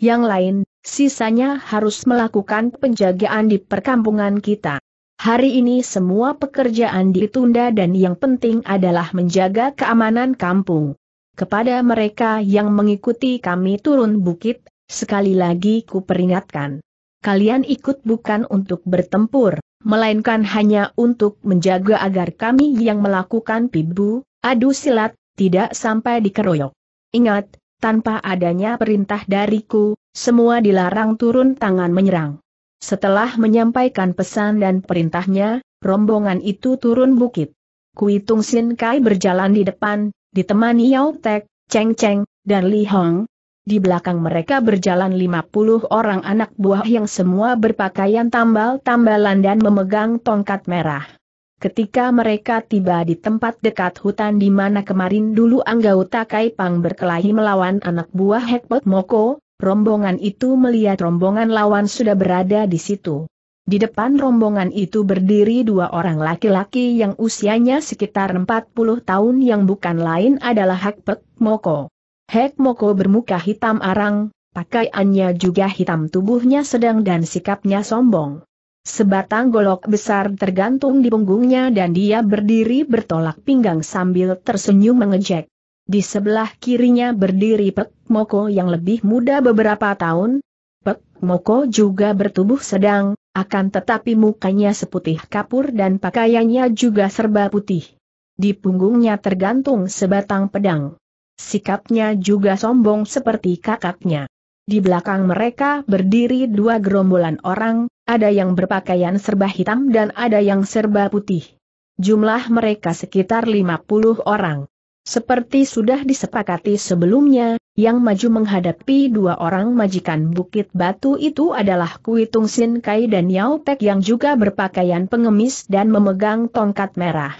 Yang lain, sisanya harus melakukan penjagaan di perkampungan kita. Hari ini semua pekerjaan ditunda dan yang penting adalah menjaga keamanan kampung. Kepada mereka yang mengikuti kami turun bukit, sekali lagi kuperingatkan. Kalian ikut bukan untuk bertempur, melainkan hanya untuk menjaga agar kami yang melakukan pibu, adu silat, tidak sampai dikeroyok. Ingat, tanpa adanya perintah dariku, semua dilarang turun tangan menyerang. Setelah menyampaikan pesan dan perintahnya, rombongan itu turun bukit. Kui Tung Sin Kai berjalan di depan, ditemani Yao Tek, Cheng Cheng, dan Li Hong. Di belakang mereka berjalan 50 orang anak buah yang semua berpakaian tambal-tambalan dan memegang tongkat merah. Ketika mereka tiba di tempat dekat hutan di mana kemarin dulu anggota Pang berkelahi melawan anak buah Hekpet Moko, rombongan itu melihat rombongan lawan sudah berada di situ. Di depan rombongan itu berdiri dua orang laki-laki yang usianya sekitar 40 tahun yang bukan lain adalah Hakpek Moko. Hak Moko bermuka hitam arang, pakaiannya juga hitam tubuhnya sedang dan sikapnya sombong. Sebatang golok besar tergantung di punggungnya dan dia berdiri bertolak pinggang sambil tersenyum mengejek. Di sebelah kirinya berdiri Pek Moko yang lebih muda beberapa tahun. Pek Moko juga bertubuh sedang, akan tetapi mukanya seputih kapur dan pakaiannya juga serba putih. Di punggungnya tergantung sebatang pedang. Sikapnya juga sombong seperti kakaknya. Di belakang mereka berdiri dua gerombolan orang, ada yang berpakaian serba hitam dan ada yang serba putih. Jumlah mereka sekitar 50 orang. Seperti sudah disepakati sebelumnya, yang maju menghadapi dua orang majikan Bukit Batu itu adalah Kui Tung Sin Kai dan Yao Pek yang juga berpakaian pengemis dan memegang tongkat merah.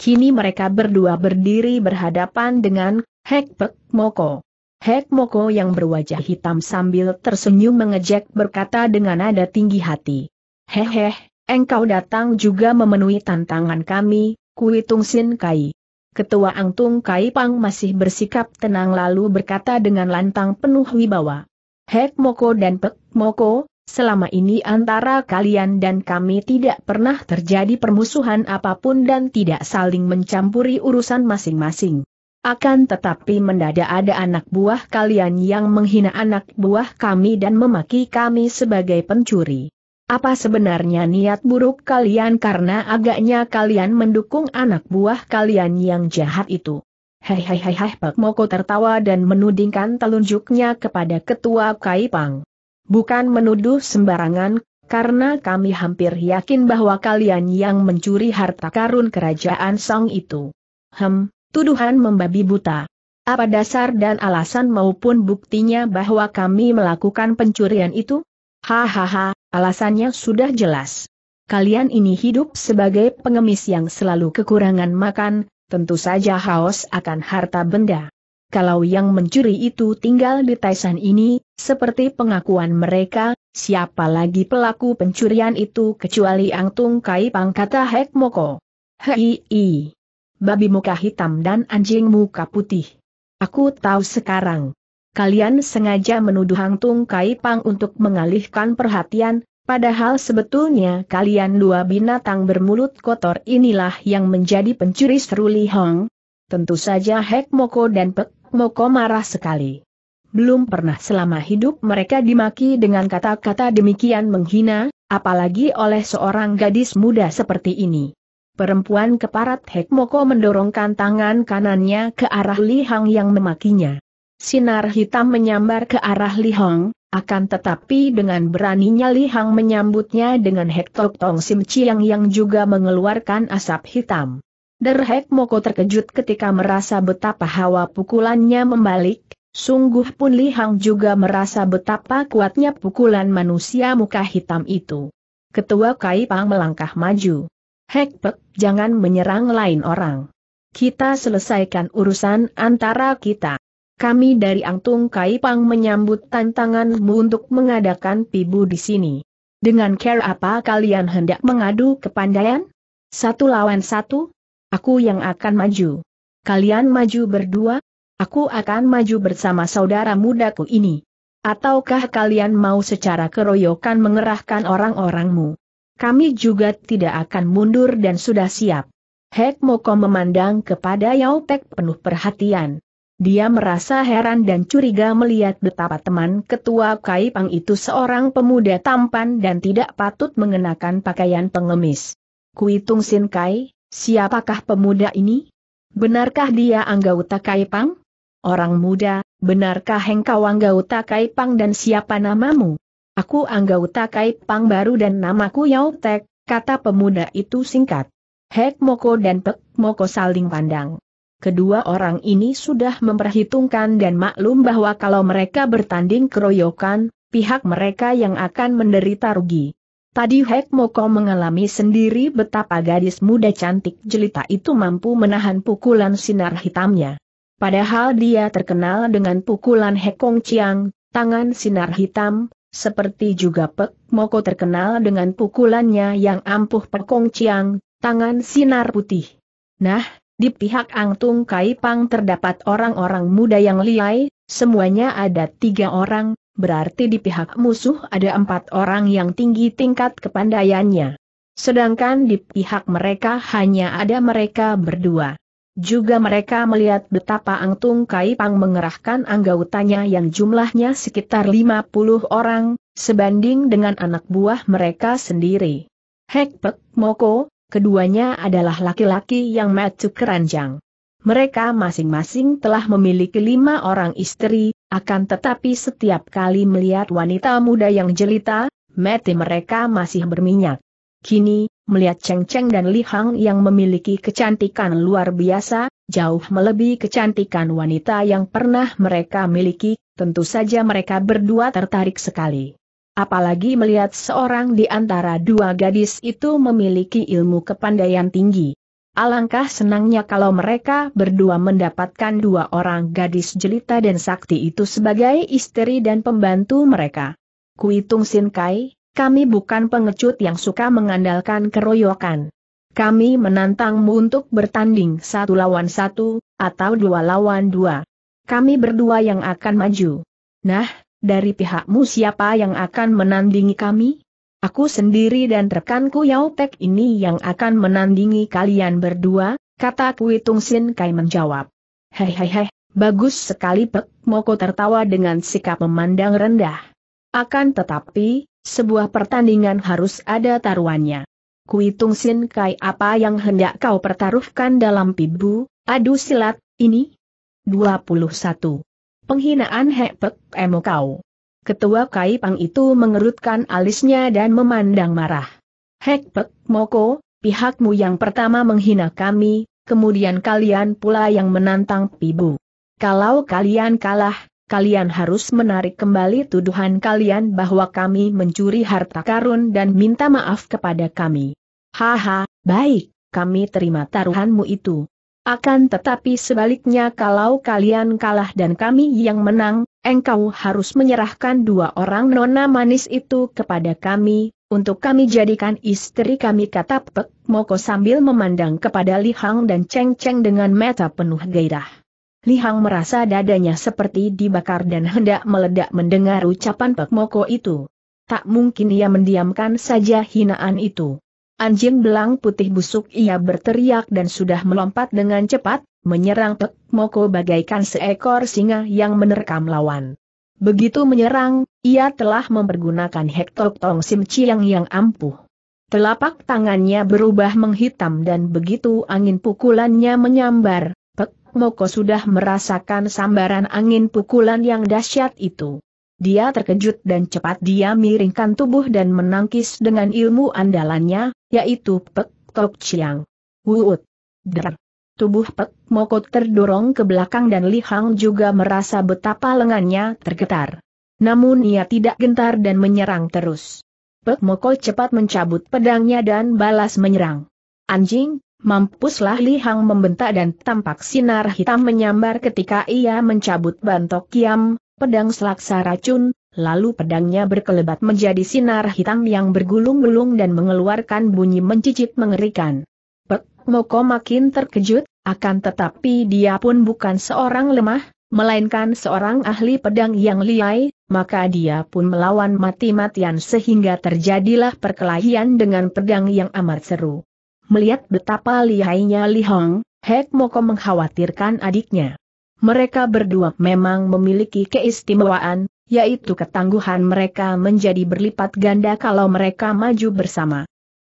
Kini mereka berdua berdiri berhadapan dengan Hek Pek Moko. Hek Moko yang berwajah hitam sambil tersenyum mengejek berkata dengan nada tinggi hati. hehe, engkau datang juga memenuhi tantangan kami, Kui Tung Sin Kai. Ketua Angtung Kai Pang masih bersikap tenang lalu berkata dengan lantang penuh wibawa. Hek Moko dan Pek Moko, selama ini antara kalian dan kami tidak pernah terjadi permusuhan apapun dan tidak saling mencampuri urusan masing-masing. Akan tetapi mendadak ada anak buah kalian yang menghina anak buah kami dan memaki kami sebagai pencuri. Apa sebenarnya niat buruk kalian karena agaknya kalian mendukung anak buah kalian yang jahat itu? Hehehehe Pak Moko tertawa dan menudingkan telunjuknya kepada ketua Kaipang. Bukan menuduh sembarangan, karena kami hampir yakin bahwa kalian yang mencuri harta karun kerajaan Song itu. Hem, tuduhan membabi buta. Apa dasar dan alasan maupun buktinya bahwa kami melakukan pencurian itu? Hahaha, Alasannya sudah jelas. Kalian ini hidup sebagai pengemis yang selalu kekurangan makan, tentu saja haus akan harta benda. Kalau yang mencuri itu tinggal di Taisan ini, seperti pengakuan mereka, siapa lagi pelaku pencurian itu kecuali Ang Tung Kai Pang kata Hek Moko. Hei, babi muka hitam dan anjing muka putih. Aku tahu sekarang kalian sengaja menuduh Hang Tung Kai Pang untuk mengalihkan perhatian, padahal sebetulnya kalian dua binatang bermulut kotor inilah yang menjadi pencuri seruli Li Hong. Tentu saja Hek Moko dan Pek Moko marah sekali. Belum pernah selama hidup mereka dimaki dengan kata-kata demikian menghina, apalagi oleh seorang gadis muda seperti ini. Perempuan keparat Hek Moko mendorongkan tangan kanannya ke arah Li Hang yang memakinya. Sinar hitam menyambar ke arah Li Hong, akan tetapi dengan beraninya Li Hong menyambutnya dengan Hektok Tong Sim Chiang yang juga mengeluarkan asap hitam. Derhek Moko terkejut ketika merasa betapa hawa pukulannya membalik, sungguh pun Li Hong juga merasa betapa kuatnya pukulan manusia muka hitam itu. Ketua Kaipang melangkah maju. Hekpek, jangan menyerang lain orang. Kita selesaikan urusan antara kita kami dari Angtung Kaipang menyambut tantanganmu untuk mengadakan pibu di sini. Dengan care apa kalian hendak mengadu kepandaian? Satu lawan satu? Aku yang akan maju. Kalian maju berdua? Aku akan maju bersama saudara mudaku ini. Ataukah kalian mau secara keroyokan mengerahkan orang-orangmu? Kami juga tidak akan mundur dan sudah siap. Hek Moko memandang kepada Yao Pek penuh perhatian. Dia merasa heran dan curiga melihat betapa teman ketua Kaipang itu seorang pemuda tampan dan tidak patut mengenakan pakaian pengemis. Kuitung Sin Kai, siapakah pemuda ini? Benarkah dia anggota Kaipang? Orang muda, benarkah engkau anggota Kaipang dan siapa namamu? Aku anggota Kaipang baru dan namaku Yau Tek, kata pemuda itu singkat. Hek Moko dan Pek Moko saling pandang. Kedua orang ini sudah memperhitungkan dan maklum bahwa kalau mereka bertanding keroyokan, pihak mereka yang akan menderita rugi. Tadi Hek Moko mengalami sendiri betapa gadis muda cantik jelita itu mampu menahan pukulan sinar hitamnya. Padahal dia terkenal dengan pukulan Hekong Chiang, tangan sinar hitam, seperti juga Pek Moko terkenal dengan pukulannya yang ampuh Pekong Chiang, tangan sinar putih. Nah, di pihak Angtung Pang terdapat orang-orang muda yang liai, semuanya ada tiga orang, berarti di pihak musuh ada empat orang yang tinggi tingkat kepandaiannya. Sedangkan di pihak mereka hanya ada mereka berdua. Juga mereka melihat betapa Angtung Pang mengerahkan anggautanya yang jumlahnya sekitar 50 orang, sebanding dengan anak buah mereka sendiri. Hekpek Moko, Keduanya adalah laki-laki yang matu keranjang. Mereka masing-masing telah memiliki lima orang istri, akan tetapi setiap kali melihat wanita muda yang jelita, mati mereka masih berminyak. Kini, melihat Cheng Cheng dan Li Hang yang memiliki kecantikan luar biasa, jauh melebihi kecantikan wanita yang pernah mereka miliki, tentu saja mereka berdua tertarik sekali. Apalagi melihat seorang di antara dua gadis itu memiliki ilmu kepandaian tinggi. Alangkah senangnya kalau mereka berdua mendapatkan dua orang gadis jelita dan sakti itu sebagai istri dan pembantu mereka. Kuitung Sinkai, kami bukan pengecut yang suka mengandalkan keroyokan. Kami menantangmu untuk bertanding satu lawan satu, atau dua lawan dua. Kami berdua yang akan maju. Nah, dari pihakmu siapa yang akan menandingi kami? Aku sendiri dan rekanku Yao Pek ini yang akan menandingi kalian berdua, kata Kui Tung Sin Kai menjawab. Hehehe, bagus sekali Pek Moko tertawa dengan sikap memandang rendah. Akan tetapi, sebuah pertandingan harus ada taruhannya. Kui Tung Sin Kai apa yang hendak kau pertaruhkan dalam pibu, adu silat, ini? 21. Penghinaan hepek emo kau. Ketua Kai Pang itu mengerutkan alisnya dan memandang marah. Hekpek, Moko, pihakmu yang pertama menghina kami, kemudian kalian pula yang menantang Pibu. Kalau kalian kalah, kalian harus menarik kembali tuduhan kalian bahwa kami mencuri harta karun dan minta maaf kepada kami. Haha, baik, kami terima taruhanmu itu. Akan tetapi sebaliknya kalau kalian kalah dan kami yang menang, engkau harus menyerahkan dua orang nona manis itu kepada kami, untuk kami jadikan istri kami kata Pek Moko sambil memandang kepada Li Hang dan Cheng Cheng dengan mata penuh gairah. Li Hang merasa dadanya seperti dibakar dan hendak meledak mendengar ucapan Pek Moko itu. Tak mungkin ia mendiamkan saja hinaan itu. Anjing belang putih busuk ia berteriak dan sudah melompat dengan cepat, menyerang Pek Moko bagaikan seekor singa yang menerkam lawan. Begitu menyerang, ia telah mempergunakan hektok tong sim ciang yang ampuh. Telapak tangannya berubah menghitam dan begitu angin pukulannya menyambar, Pek Moko sudah merasakan sambaran angin pukulan yang dahsyat itu. Dia terkejut dan cepat dia miringkan tubuh dan menangkis dengan ilmu andalannya, yaitu Pek Tok Chiang. Wuut. Der. Tubuh Pek Mokot terdorong ke belakang dan Li Hang juga merasa betapa lengannya tergetar. Namun ia tidak gentar dan menyerang terus. Pek Mokot cepat mencabut pedangnya dan balas menyerang. Anjing, Mampuslah Li Hang membentak dan tampak sinar hitam menyambar ketika ia mencabut bantok kiam, pedang selaksa racun, Lalu pedangnya berkelebat menjadi sinar hitam yang bergulung-gulung dan mengeluarkan bunyi mencicit mengerikan. Pek Moko makin terkejut, akan tetapi dia pun bukan seorang lemah, melainkan seorang ahli pedang yang liai, maka dia pun melawan mati-matian sehingga terjadilah perkelahian dengan pedang yang amat seru. Melihat betapa lihainya Li Hong, Hek Moko mengkhawatirkan adiknya. Mereka berdua memang memiliki keistimewaan, yaitu ketangguhan mereka menjadi berlipat ganda kalau mereka maju bersama.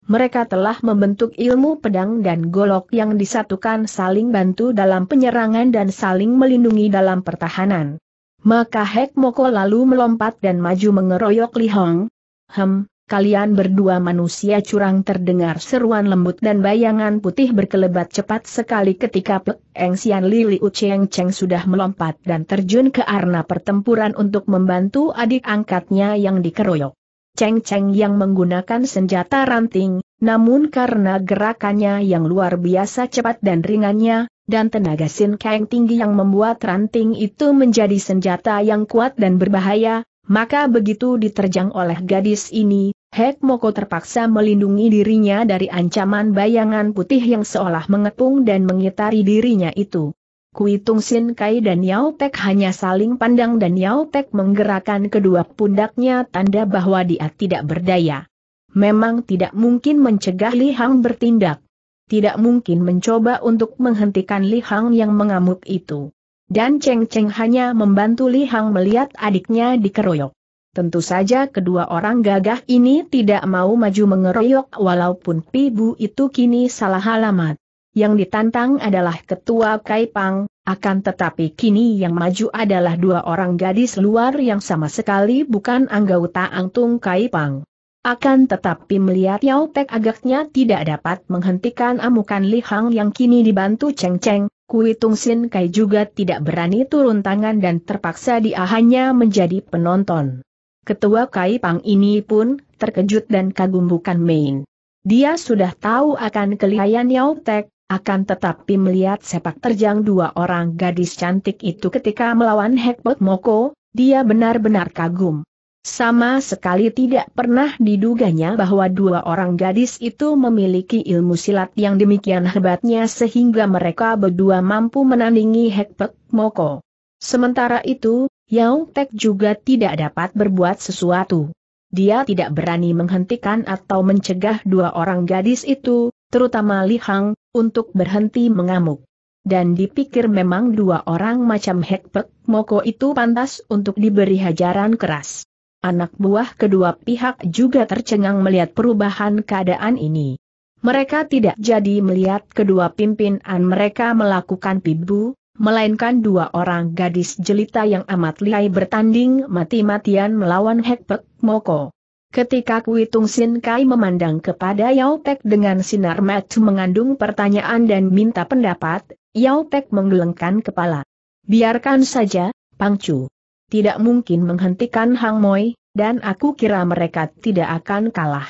Mereka telah membentuk ilmu pedang dan golok yang disatukan saling bantu dalam penyerangan dan saling melindungi dalam pertahanan. Maka Hek Moko lalu melompat dan maju mengeroyok Li Hong. Hem, kalian berdua manusia curang terdengar seruan lembut dan bayangan putih berkelebat cepat sekali ketika Peng Sian Lili Uceng Cheng sudah melompat dan terjun ke arena pertempuran untuk membantu adik angkatnya yang dikeroyok. Cheng Cheng yang menggunakan senjata ranting, namun karena gerakannya yang luar biasa cepat dan ringannya, dan tenaga Sin Kang tinggi yang membuat ranting itu menjadi senjata yang kuat dan berbahaya, maka begitu diterjang oleh gadis ini, Hek Moko terpaksa melindungi dirinya dari ancaman bayangan putih yang seolah mengepung dan mengitari dirinya itu. Kui Tung Sin Kai dan Yao Tek hanya saling pandang dan Yao Tek menggerakkan kedua pundaknya tanda bahwa dia tidak berdaya. Memang tidak mungkin mencegah Li Hang bertindak. Tidak mungkin mencoba untuk menghentikan Li Hang yang mengamuk itu. Dan Cheng Cheng hanya membantu Li Hang melihat adiknya dikeroyok. Tentu saja kedua orang gagah ini tidak mau maju mengeroyok walaupun Pibu itu kini salah alamat. Yang ditantang adalah ketua Kaipang, akan tetapi kini yang maju adalah dua orang gadis luar yang sama sekali bukan anggota Angtung Kaipang. Akan tetapi melihat Yao Tek agaknya tidak dapat menghentikan amukan Li Hang yang kini dibantu Cheng Cheng, Kui Tung Sin Kai juga tidak berani turun tangan dan terpaksa dia hanya menjadi penonton. Ketua Kai Pang ini pun terkejut dan kagum bukan main. Dia sudah tahu akan kelihayan Yao Tek, akan tetapi melihat sepak terjang dua orang gadis cantik itu ketika melawan Hekpot Moko, dia benar-benar kagum. Sama sekali tidak pernah diduganya bahwa dua orang gadis itu memiliki ilmu silat yang demikian hebatnya sehingga mereka berdua mampu menandingi Hekpek Moko. Sementara itu, Yao Tek juga tidak dapat berbuat sesuatu. Dia tidak berani menghentikan atau mencegah dua orang gadis itu, terutama Li Hang, untuk berhenti mengamuk. Dan dipikir memang dua orang macam Hekpek Moko itu pantas untuk diberi hajaran keras. Anak buah kedua pihak juga tercengang melihat perubahan keadaan ini. Mereka tidak jadi melihat kedua pimpinan mereka melakukan pibu, melainkan dua orang gadis jelita yang amat lihai bertanding mati-matian melawan Hekpek Moko. Ketika Kui Tung Sin Kai memandang kepada Yao Pek dengan sinar mata mengandung pertanyaan dan minta pendapat, Yao Pek menggelengkan kepala. Biarkan saja, Pang Chu. Tidak mungkin menghentikan Hang Moi, dan aku kira mereka tidak akan kalah.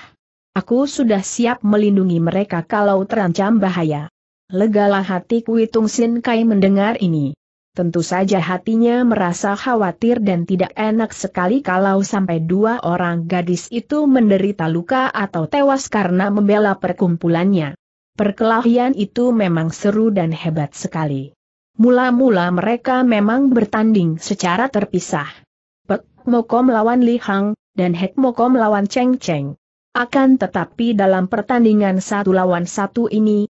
Aku sudah siap melindungi mereka kalau terancam bahaya legalah hati Tung Sin Kai mendengar ini. Tentu saja hatinya merasa khawatir dan tidak enak sekali kalau sampai dua orang gadis itu menderita luka atau tewas karena membela perkumpulannya. Perkelahian itu memang seru dan hebat sekali. Mula-mula mereka memang bertanding secara terpisah. Pek Moko melawan Li Hang, dan Hek Moko melawan Cheng Cheng. Akan tetapi dalam pertandingan satu lawan satu ini,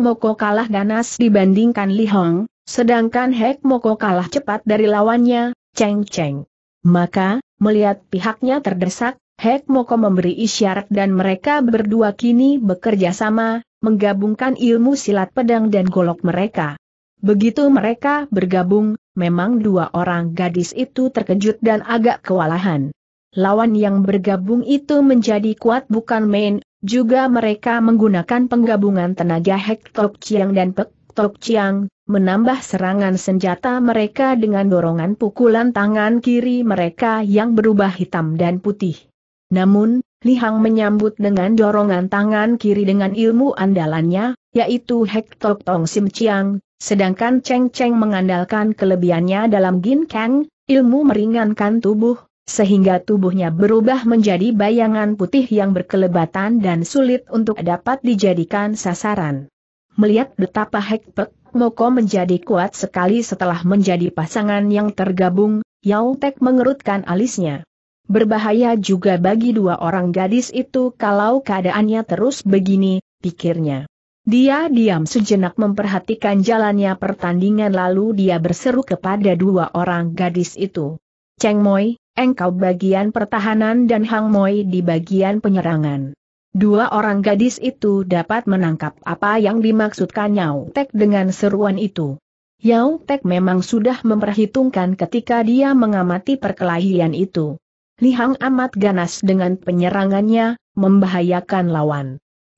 Moko kalah ganas dibandingkan Li Hong, sedangkan Hek Moko kalah cepat dari lawannya, Cheng Cheng. Maka, melihat pihaknya terdesak, Hek Moko memberi isyarat dan mereka berdua kini bekerja sama, menggabungkan ilmu silat pedang dan golok mereka. Begitu mereka bergabung, memang dua orang gadis itu terkejut dan agak kewalahan. Lawan yang bergabung itu menjadi kuat bukan main, juga mereka menggunakan penggabungan tenaga Hek Tok Chiang dan Pek Tok Chiang, menambah serangan senjata mereka dengan dorongan pukulan tangan kiri mereka yang berubah hitam dan putih. Namun, Lihang menyambut dengan dorongan tangan kiri dengan ilmu andalannya, yaitu Hek Tok Tong Sim Chiang, sedangkan Cheng Cheng mengandalkan kelebihannya dalam Gin Kang, ilmu meringankan tubuh, sehingga tubuhnya berubah menjadi bayangan putih yang berkelebatan dan sulit untuk dapat dijadikan sasaran. Melihat betapa Hekpek Moko menjadi kuat sekali setelah menjadi pasangan yang tergabung, Yao Tek mengerutkan alisnya. Berbahaya juga bagi dua orang gadis itu kalau keadaannya terus begini, pikirnya. Dia diam sejenak memperhatikan jalannya pertandingan lalu dia berseru kepada dua orang gadis itu. Cheng Moi, engkau bagian pertahanan dan Hang Moi di bagian penyerangan. Dua orang gadis itu dapat menangkap apa yang dimaksudkan Yao Tek dengan seruan itu. Yao Tek memang sudah memperhitungkan ketika dia mengamati perkelahian itu. Li Hang amat ganas dengan penyerangannya, membahayakan lawan.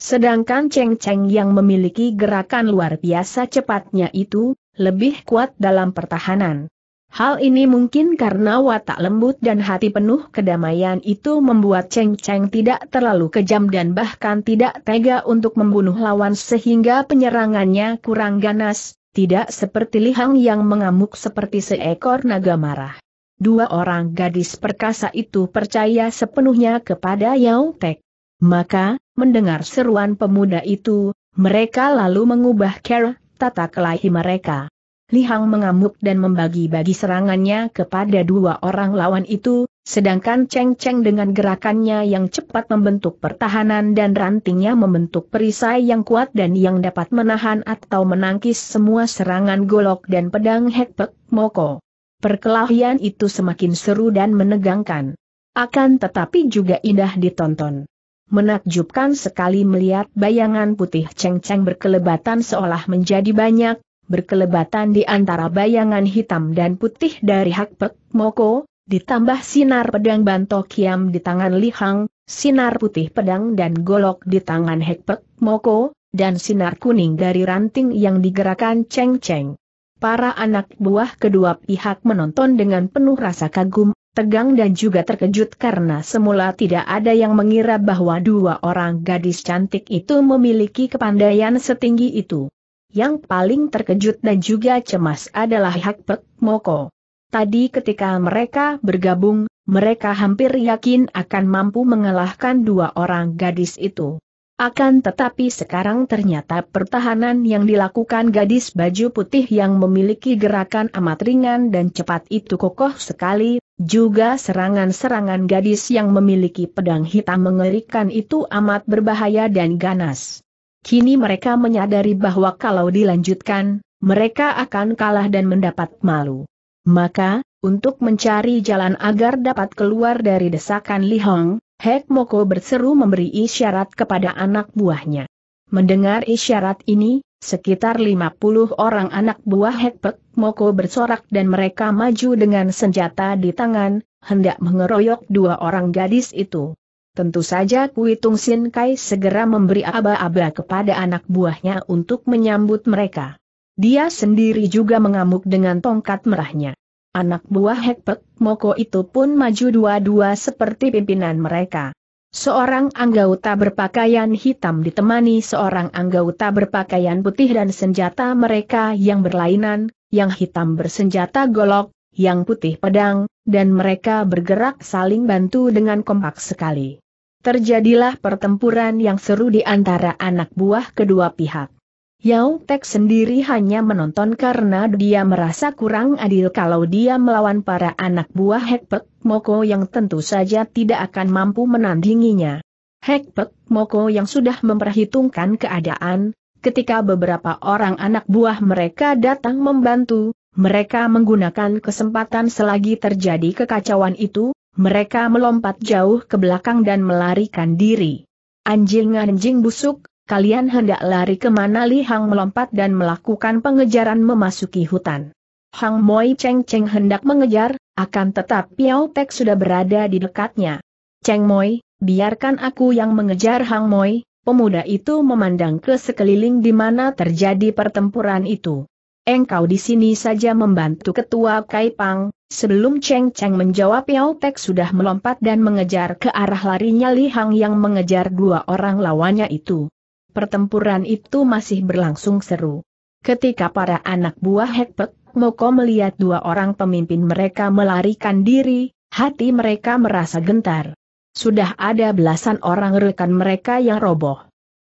Sedangkan Cheng Cheng yang memiliki gerakan luar biasa cepatnya itu, lebih kuat dalam pertahanan. Hal ini mungkin karena watak lembut dan hati penuh kedamaian itu membuat Cheng Cheng tidak terlalu kejam dan bahkan tidak tega untuk membunuh lawan sehingga penyerangannya kurang ganas, tidak seperti Lihang yang mengamuk seperti seekor naga marah. Dua orang gadis perkasa itu percaya sepenuhnya kepada Yao Tek. Maka, mendengar seruan pemuda itu, mereka lalu mengubah cara tata kelahi mereka. Li Hang mengamuk dan membagi-bagi serangannya kepada dua orang lawan itu, sedangkan Cheng Cheng dengan gerakannya yang cepat membentuk pertahanan dan rantingnya membentuk perisai yang kuat dan yang dapat menahan atau menangkis semua serangan golok dan pedang Hekpek Moko. Perkelahian itu semakin seru dan menegangkan. Akan tetapi juga indah ditonton. Menakjubkan sekali melihat bayangan putih ceng-ceng berkelebatan seolah menjadi banyak, berkelebatan di antara bayangan hitam dan putih dari Hakpek Moko, ditambah sinar pedang Banto Kiam di tangan Lihang, sinar putih pedang dan golok di tangan Hakpek Moko, dan sinar kuning dari ranting yang digerakkan Cheng Cheng. Para anak buah kedua pihak menonton dengan penuh rasa kagum tegang dan juga terkejut karena semula tidak ada yang mengira bahwa dua orang gadis cantik itu memiliki kepandaian setinggi itu. Yang paling terkejut dan juga cemas adalah Hak Pek Moko. Tadi ketika mereka bergabung, mereka hampir yakin akan mampu mengalahkan dua orang gadis itu. Akan tetapi sekarang ternyata pertahanan yang dilakukan gadis baju putih yang memiliki gerakan amat ringan dan cepat itu kokoh sekali, juga serangan-serangan gadis yang memiliki pedang hitam mengerikan itu amat berbahaya dan ganas. Kini mereka menyadari bahwa kalau dilanjutkan, mereka akan kalah dan mendapat malu. Maka, untuk mencari jalan agar dapat keluar dari desakan Li Hong, Hek Moko berseru memberi isyarat kepada anak buahnya. Mendengar isyarat ini, sekitar 50 orang anak buah Hek Pek Moko bersorak dan mereka maju dengan senjata di tangan, hendak mengeroyok dua orang gadis itu. Tentu saja Kui Tung Sin Kai segera memberi aba-aba kepada anak buahnya untuk menyambut mereka. Dia sendiri juga mengamuk dengan tongkat merahnya. Anak buah Hekpek Moko itu pun maju dua-dua seperti pimpinan mereka. Seorang anggota berpakaian hitam ditemani seorang anggota berpakaian putih dan senjata mereka yang berlainan, yang hitam bersenjata golok, yang putih pedang, dan mereka bergerak saling bantu dengan kompak sekali terjadilah pertempuran yang seru di antara anak buah kedua pihak. Yao Tek sendiri hanya menonton karena dia merasa kurang adil kalau dia melawan para anak buah Hekpek Moko yang tentu saja tidak akan mampu menandinginya. Hekpek Moko yang sudah memperhitungkan keadaan, ketika beberapa orang anak buah mereka datang membantu, mereka menggunakan kesempatan selagi terjadi kekacauan itu, mereka melompat jauh ke belakang dan melarikan diri. Anjing-anjing busuk, kalian hendak lari kemana Li Hang melompat dan melakukan pengejaran memasuki hutan. Hang Moi Cheng Cheng hendak mengejar, akan tetap Piao Tek sudah berada di dekatnya. Cheng Moi, biarkan aku yang mengejar Hang Moi, pemuda itu memandang ke sekeliling di mana terjadi pertempuran itu engkau di sini saja membantu ketua Kaipang, sebelum Cheng Cheng menjawab Yao Tek sudah melompat dan mengejar ke arah larinya Li Hang yang mengejar dua orang lawannya itu. Pertempuran itu masih berlangsung seru. Ketika para anak buah Hekpek, Moko melihat dua orang pemimpin mereka melarikan diri, hati mereka merasa gentar. Sudah ada belasan orang rekan mereka yang roboh.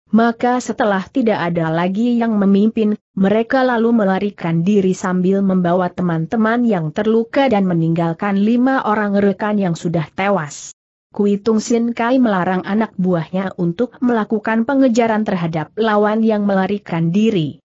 Maka setelah tidak ada lagi yang memimpin, mereka lalu melarikan diri sambil membawa teman-teman yang terluka dan meninggalkan lima orang rekan yang sudah tewas. Kuitung Sin Kai melarang anak buahnya untuk melakukan pengejaran terhadap lawan yang melarikan diri.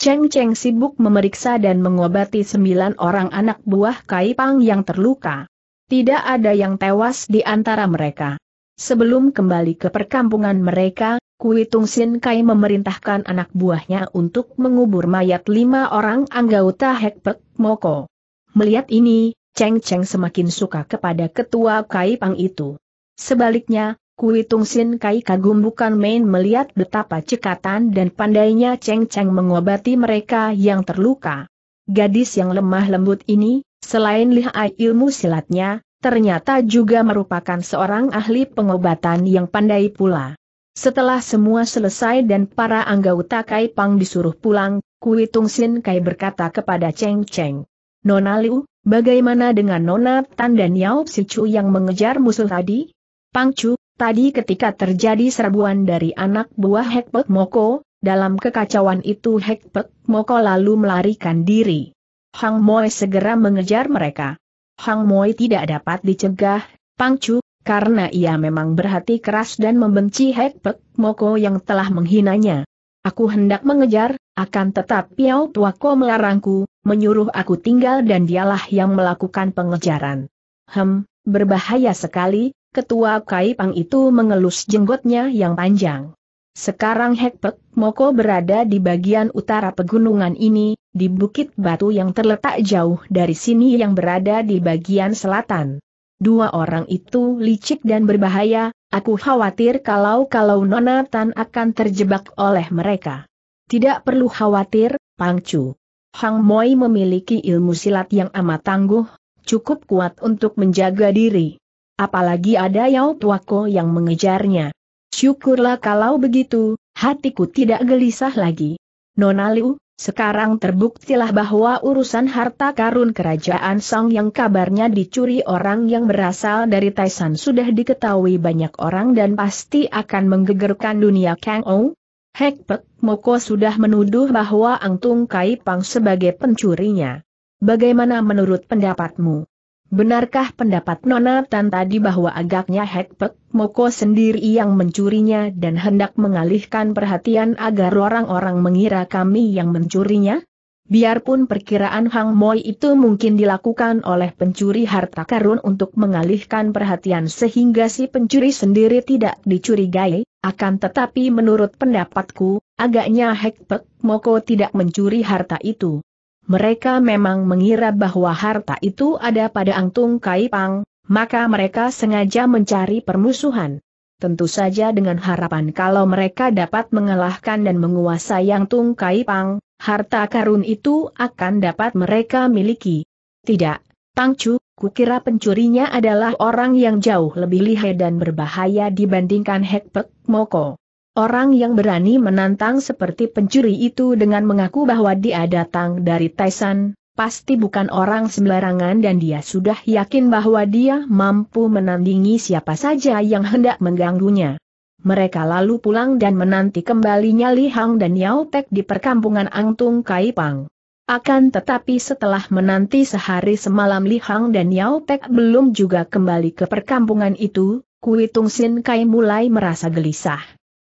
Cheng Cheng sibuk memeriksa dan mengobati sembilan orang anak buah Kai Pang yang terluka. Tidak ada yang tewas di antara mereka. Sebelum kembali ke perkampungan mereka, Kui Tung Sin Kai memerintahkan anak buahnya untuk mengubur mayat lima orang anggota Hekpek Moko. Melihat ini, Cheng Cheng semakin suka kepada ketua Kai Pang itu. Sebaliknya, Kui Tung Sin Kai kagum bukan main melihat betapa cekatan dan pandainya Cheng Cheng mengobati mereka yang terluka. Gadis yang lemah lembut ini, selain lihai ilmu silatnya, ternyata juga merupakan seorang ahli pengobatan yang pandai pula. Setelah semua selesai dan para anggota Kai Pang disuruh pulang, Kui Tung Sin Kai berkata kepada Cheng Cheng. Nona Liu, bagaimana dengan Nona Tan dan Yao Chu yang mengejar musuh tadi? Pang Chu, tadi ketika terjadi serbuan dari anak buah Hek Moko, dalam kekacauan itu Hek Moko lalu melarikan diri. Hang Moy segera mengejar mereka. Hang Moy tidak dapat dicegah, Pang Chu, karena ia memang berhati keras dan membenci Hekpek Moko yang telah menghinanya. Aku hendak mengejar, akan tetap Piao Tuako melarangku, menyuruh aku tinggal dan dialah yang melakukan pengejaran. Hem, berbahaya sekali, ketua Kaipang itu mengelus jenggotnya yang panjang. Sekarang Hekpek Moko berada di bagian utara pegunungan ini, di bukit batu yang terletak jauh dari sini yang berada di bagian selatan. Dua orang itu licik dan berbahaya, aku khawatir kalau-kalau Nona Tan akan terjebak oleh mereka. Tidak perlu khawatir, Pangcu. Hang Moi memiliki ilmu silat yang amat tangguh, cukup kuat untuk menjaga diri. Apalagi ada Yao Tuako yang mengejarnya. Syukurlah kalau begitu, hatiku tidak gelisah lagi. Nona Liu, sekarang terbuktilah bahwa urusan harta karun kerajaan Song yang kabarnya dicuri orang yang berasal dari Taisan sudah diketahui banyak orang dan pasti akan menggegerkan dunia Kang Ou. Hek Pek Moko sudah menuduh bahwa Ang Tung Kai Pang sebagai pencurinya. Bagaimana menurut pendapatmu? Benarkah pendapat Nona Tan tadi bahwa agaknya Hekpek Moko sendiri yang mencurinya dan hendak mengalihkan perhatian agar orang-orang mengira kami yang mencurinya? Biarpun perkiraan Hang Moi itu mungkin dilakukan oleh pencuri harta karun untuk mengalihkan perhatian sehingga si pencuri sendiri tidak dicurigai, akan tetapi menurut pendapatku, agaknya Hekpek Moko tidak mencuri harta itu mereka memang mengira bahwa harta itu ada pada Angtung Pang, maka mereka sengaja mencari permusuhan. Tentu saja dengan harapan kalau mereka dapat mengalahkan dan menguasai Angtung Pang, harta karun itu akan dapat mereka miliki. Tidak, Tangcu, kukira pencurinya adalah orang yang jauh lebih lihai dan berbahaya dibandingkan Hekpek Moko. Orang yang berani menantang seperti pencuri itu dengan mengaku bahwa dia datang dari Taisan, pasti bukan orang sembarangan dan dia sudah yakin bahwa dia mampu menandingi siapa saja yang hendak mengganggunya. Mereka lalu pulang dan menanti kembalinya Li Hang dan Yao Tek di perkampungan Angtung Kaipang. Akan tetapi setelah menanti sehari semalam Li Hang dan Yao Tek belum juga kembali ke perkampungan itu, Kui Tung Sin Kai mulai merasa gelisah.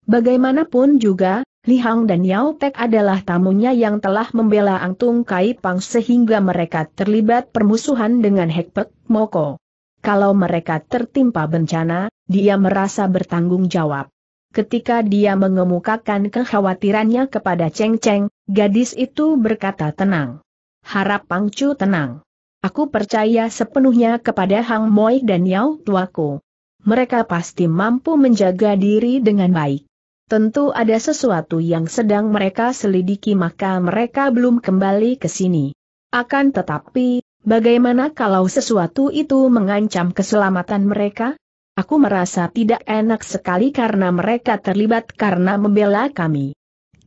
Bagaimanapun juga, Li Hang dan Yao Tek adalah tamunya yang telah membela Angtung Kai Pang sehingga mereka terlibat permusuhan dengan Pek Moko. Kalau mereka tertimpa bencana, dia merasa bertanggung jawab. Ketika dia mengemukakan kekhawatirannya kepada Cheng Cheng, gadis itu berkata tenang. Harap Pang Chu tenang. Aku percaya sepenuhnya kepada Hang Moi dan Yao Tuaku. Mereka pasti mampu menjaga diri dengan baik. Tentu ada sesuatu yang sedang mereka selidiki maka mereka belum kembali ke sini. Akan tetapi, bagaimana kalau sesuatu itu mengancam keselamatan mereka? Aku merasa tidak enak sekali karena mereka terlibat karena membela kami.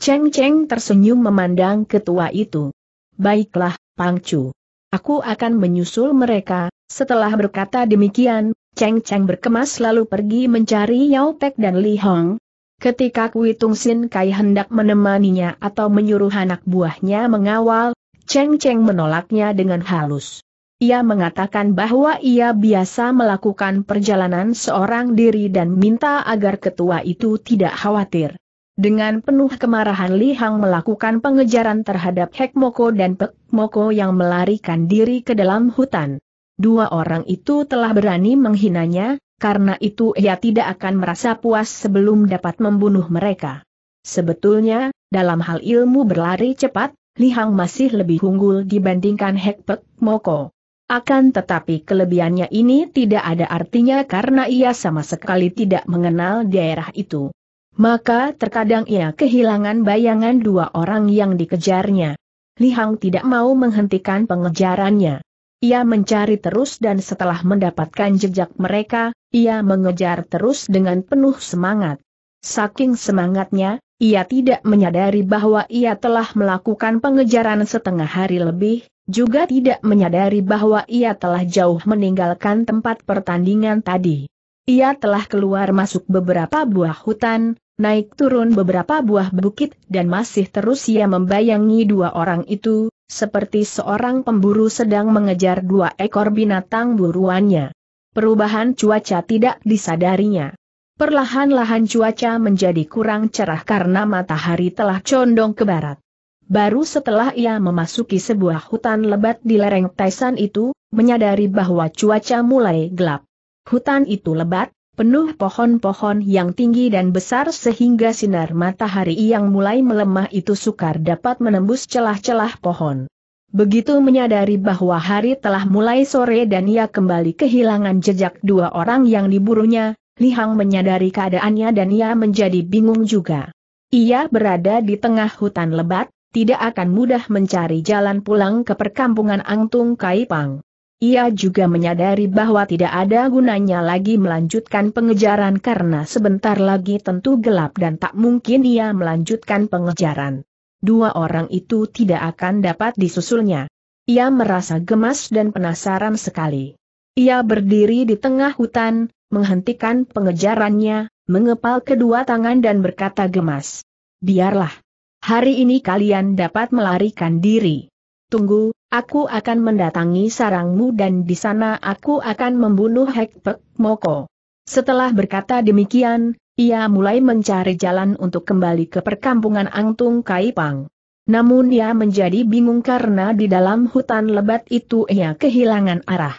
Cheng Cheng tersenyum memandang ketua itu. Baiklah, Pangcu. Aku akan menyusul mereka, setelah berkata demikian, Cheng Cheng berkemas lalu pergi mencari Yao Pek dan Li Hong, Ketika Kui Tung Sin Kai hendak menemaninya atau menyuruh anak buahnya mengawal, Cheng Cheng menolaknya dengan halus. Ia mengatakan bahwa ia biasa melakukan perjalanan seorang diri dan minta agar ketua itu tidak khawatir. Dengan penuh kemarahan Li Hang melakukan pengejaran terhadap Hek Moko dan Pek Moko yang melarikan diri ke dalam hutan. Dua orang itu telah berani menghinanya, karena itu ia tidak akan merasa puas sebelum dapat membunuh mereka. Sebetulnya, dalam hal ilmu berlari cepat, Lihang masih lebih unggul dibandingkan Hekpek Moko. Akan tetapi kelebihannya ini tidak ada artinya karena ia sama sekali tidak mengenal daerah itu. Maka terkadang ia kehilangan bayangan dua orang yang dikejarnya. Lihang tidak mau menghentikan pengejarannya. Ia mencari terus dan setelah mendapatkan jejak mereka, ia mengejar terus dengan penuh semangat. Saking semangatnya, ia tidak menyadari bahwa ia telah melakukan pengejaran setengah hari lebih, juga tidak menyadari bahwa ia telah jauh meninggalkan tempat pertandingan tadi. Ia telah keluar masuk beberapa buah hutan, naik turun beberapa buah bukit dan masih terus ia membayangi dua orang itu, seperti seorang pemburu sedang mengejar dua ekor binatang buruannya. Perubahan cuaca tidak disadarinya. Perlahan-lahan cuaca menjadi kurang cerah karena matahari telah condong ke barat. Baru setelah ia memasuki sebuah hutan lebat di lereng Taisan itu, menyadari bahwa cuaca mulai gelap. Hutan itu lebat, penuh pohon-pohon yang tinggi dan besar sehingga sinar matahari yang mulai melemah itu sukar dapat menembus celah-celah pohon. Begitu menyadari bahwa hari telah mulai sore dan ia kembali kehilangan jejak dua orang yang diburunya, Lihang menyadari keadaannya dan ia menjadi bingung juga. Ia berada di tengah hutan lebat, tidak akan mudah mencari jalan pulang ke perkampungan Angtung Pang. Ia juga menyadari bahwa tidak ada gunanya lagi melanjutkan pengejaran karena sebentar lagi tentu gelap dan tak mungkin ia melanjutkan pengejaran dua orang itu tidak akan dapat disusulnya. Ia merasa gemas dan penasaran sekali. Ia berdiri di tengah hutan, menghentikan pengejarannya, mengepal kedua tangan dan berkata gemas. Biarlah. Hari ini kalian dapat melarikan diri. Tunggu, aku akan mendatangi sarangmu dan di sana aku akan membunuh Hekpek Moko. Setelah berkata demikian, ia mulai mencari jalan untuk kembali ke perkampungan Angtung Kaipang. Namun ia menjadi bingung karena di dalam hutan lebat itu ia kehilangan arah.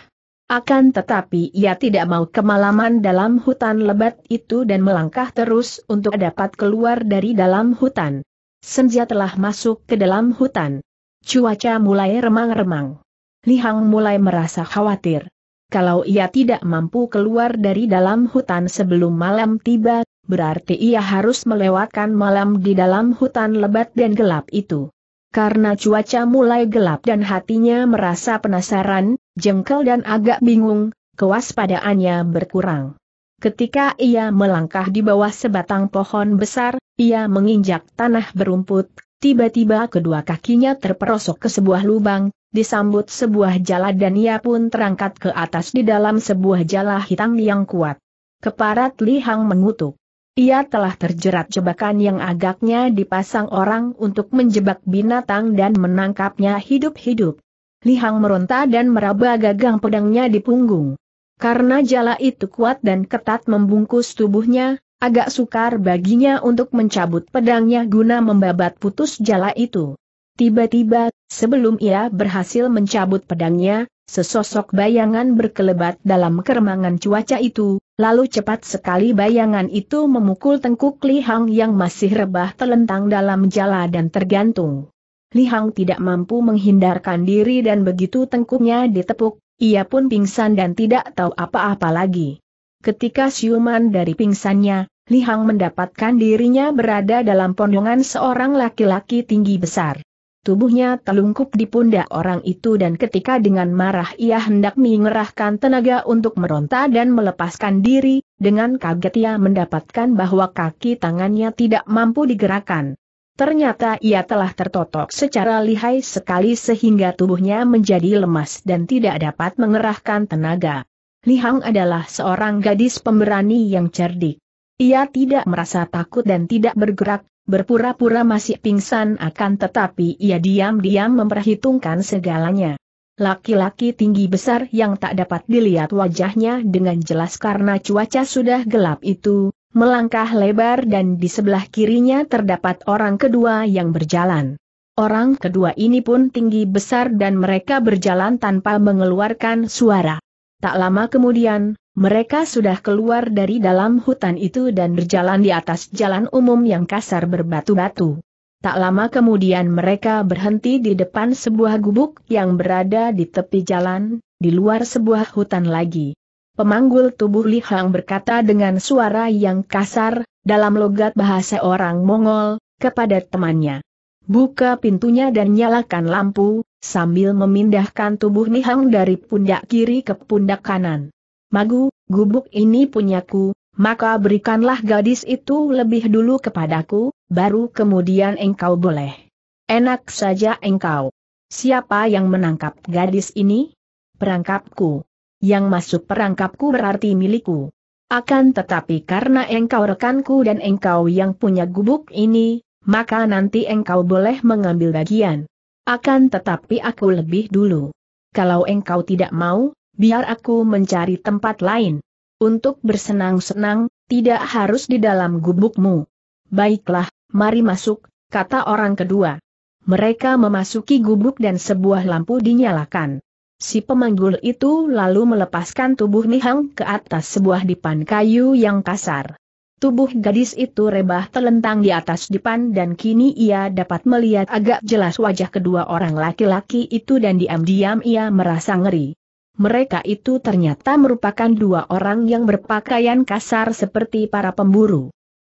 Akan tetapi ia tidak mau kemalaman dalam hutan lebat itu dan melangkah terus untuk dapat keluar dari dalam hutan. Senja telah masuk ke dalam hutan. Cuaca mulai remang-remang. Lihang mulai merasa khawatir kalau ia tidak mampu keluar dari dalam hutan sebelum malam tiba, berarti ia harus melewatkan malam di dalam hutan lebat dan gelap itu. Karena cuaca mulai gelap dan hatinya merasa penasaran, jengkel dan agak bingung, kewaspadaannya berkurang. Ketika ia melangkah di bawah sebatang pohon besar, ia menginjak tanah berumput, tiba-tiba kedua kakinya terperosok ke sebuah lubang, disambut sebuah jala dan ia pun terangkat ke atas di dalam sebuah jala hitam yang kuat. Keparat Li Hang mengutuk. Ia telah terjerat jebakan yang agaknya dipasang orang untuk menjebak binatang dan menangkapnya hidup-hidup. Li Hang meronta dan meraba gagang pedangnya di punggung. Karena jala itu kuat dan ketat membungkus tubuhnya, agak sukar baginya untuk mencabut pedangnya guna membabat putus jala itu. Tiba-tiba, sebelum ia berhasil mencabut pedangnya, sesosok bayangan berkelebat dalam keremangan cuaca itu, lalu cepat sekali bayangan itu memukul tengkuk Li Hang yang masih rebah telentang dalam jala dan tergantung. Li Hang tidak mampu menghindarkan diri dan begitu tengkuknya ditepuk, ia pun pingsan dan tidak tahu apa-apa lagi. Ketika siuman dari pingsannya, Li Hang mendapatkan dirinya berada dalam pondongan seorang laki-laki tinggi besar. Tubuhnya telungkup di pundak orang itu dan ketika dengan marah ia hendak mengerahkan tenaga untuk meronta dan melepaskan diri, dengan kaget ia mendapatkan bahwa kaki tangannya tidak mampu digerakkan. Ternyata ia telah tertotok secara lihai sekali sehingga tubuhnya menjadi lemas dan tidak dapat mengerahkan tenaga. Lihang adalah seorang gadis pemberani yang cerdik. Ia tidak merasa takut dan tidak bergerak berpura-pura masih pingsan akan tetapi ia diam-diam memperhitungkan segalanya. Laki-laki tinggi besar yang tak dapat dilihat wajahnya dengan jelas karena cuaca sudah gelap itu, melangkah lebar dan di sebelah kirinya terdapat orang kedua yang berjalan. Orang kedua ini pun tinggi besar dan mereka berjalan tanpa mengeluarkan suara. Tak lama kemudian, mereka sudah keluar dari dalam hutan itu dan berjalan di atas jalan umum yang kasar berbatu-batu. Tak lama kemudian mereka berhenti di depan sebuah gubuk yang berada di tepi jalan, di luar sebuah hutan lagi. Pemanggul tubuh Li Hang berkata dengan suara yang kasar, dalam logat bahasa orang Mongol, kepada temannya. Buka pintunya dan nyalakan lampu, sambil memindahkan tubuh Li Hang dari pundak kiri ke pundak kanan. Magu, gubuk ini punyaku, maka berikanlah gadis itu lebih dulu kepadaku, baru kemudian engkau boleh. Enak saja engkau. Siapa yang menangkap gadis ini? Perangkapku. Yang masuk perangkapku berarti milikku. Akan tetapi karena engkau rekanku dan engkau yang punya gubuk ini, maka nanti engkau boleh mengambil bagian. Akan tetapi aku lebih dulu. Kalau engkau tidak mau, biar aku mencari tempat lain. Untuk bersenang-senang, tidak harus di dalam gubukmu. Baiklah, mari masuk, kata orang kedua. Mereka memasuki gubuk dan sebuah lampu dinyalakan. Si pemanggul itu lalu melepaskan tubuh Nihang ke atas sebuah dipan kayu yang kasar. Tubuh gadis itu rebah telentang di atas dipan dan kini ia dapat melihat agak jelas wajah kedua orang laki-laki itu dan diam-diam ia merasa ngeri mereka itu ternyata merupakan dua orang yang berpakaian kasar seperti para pemburu.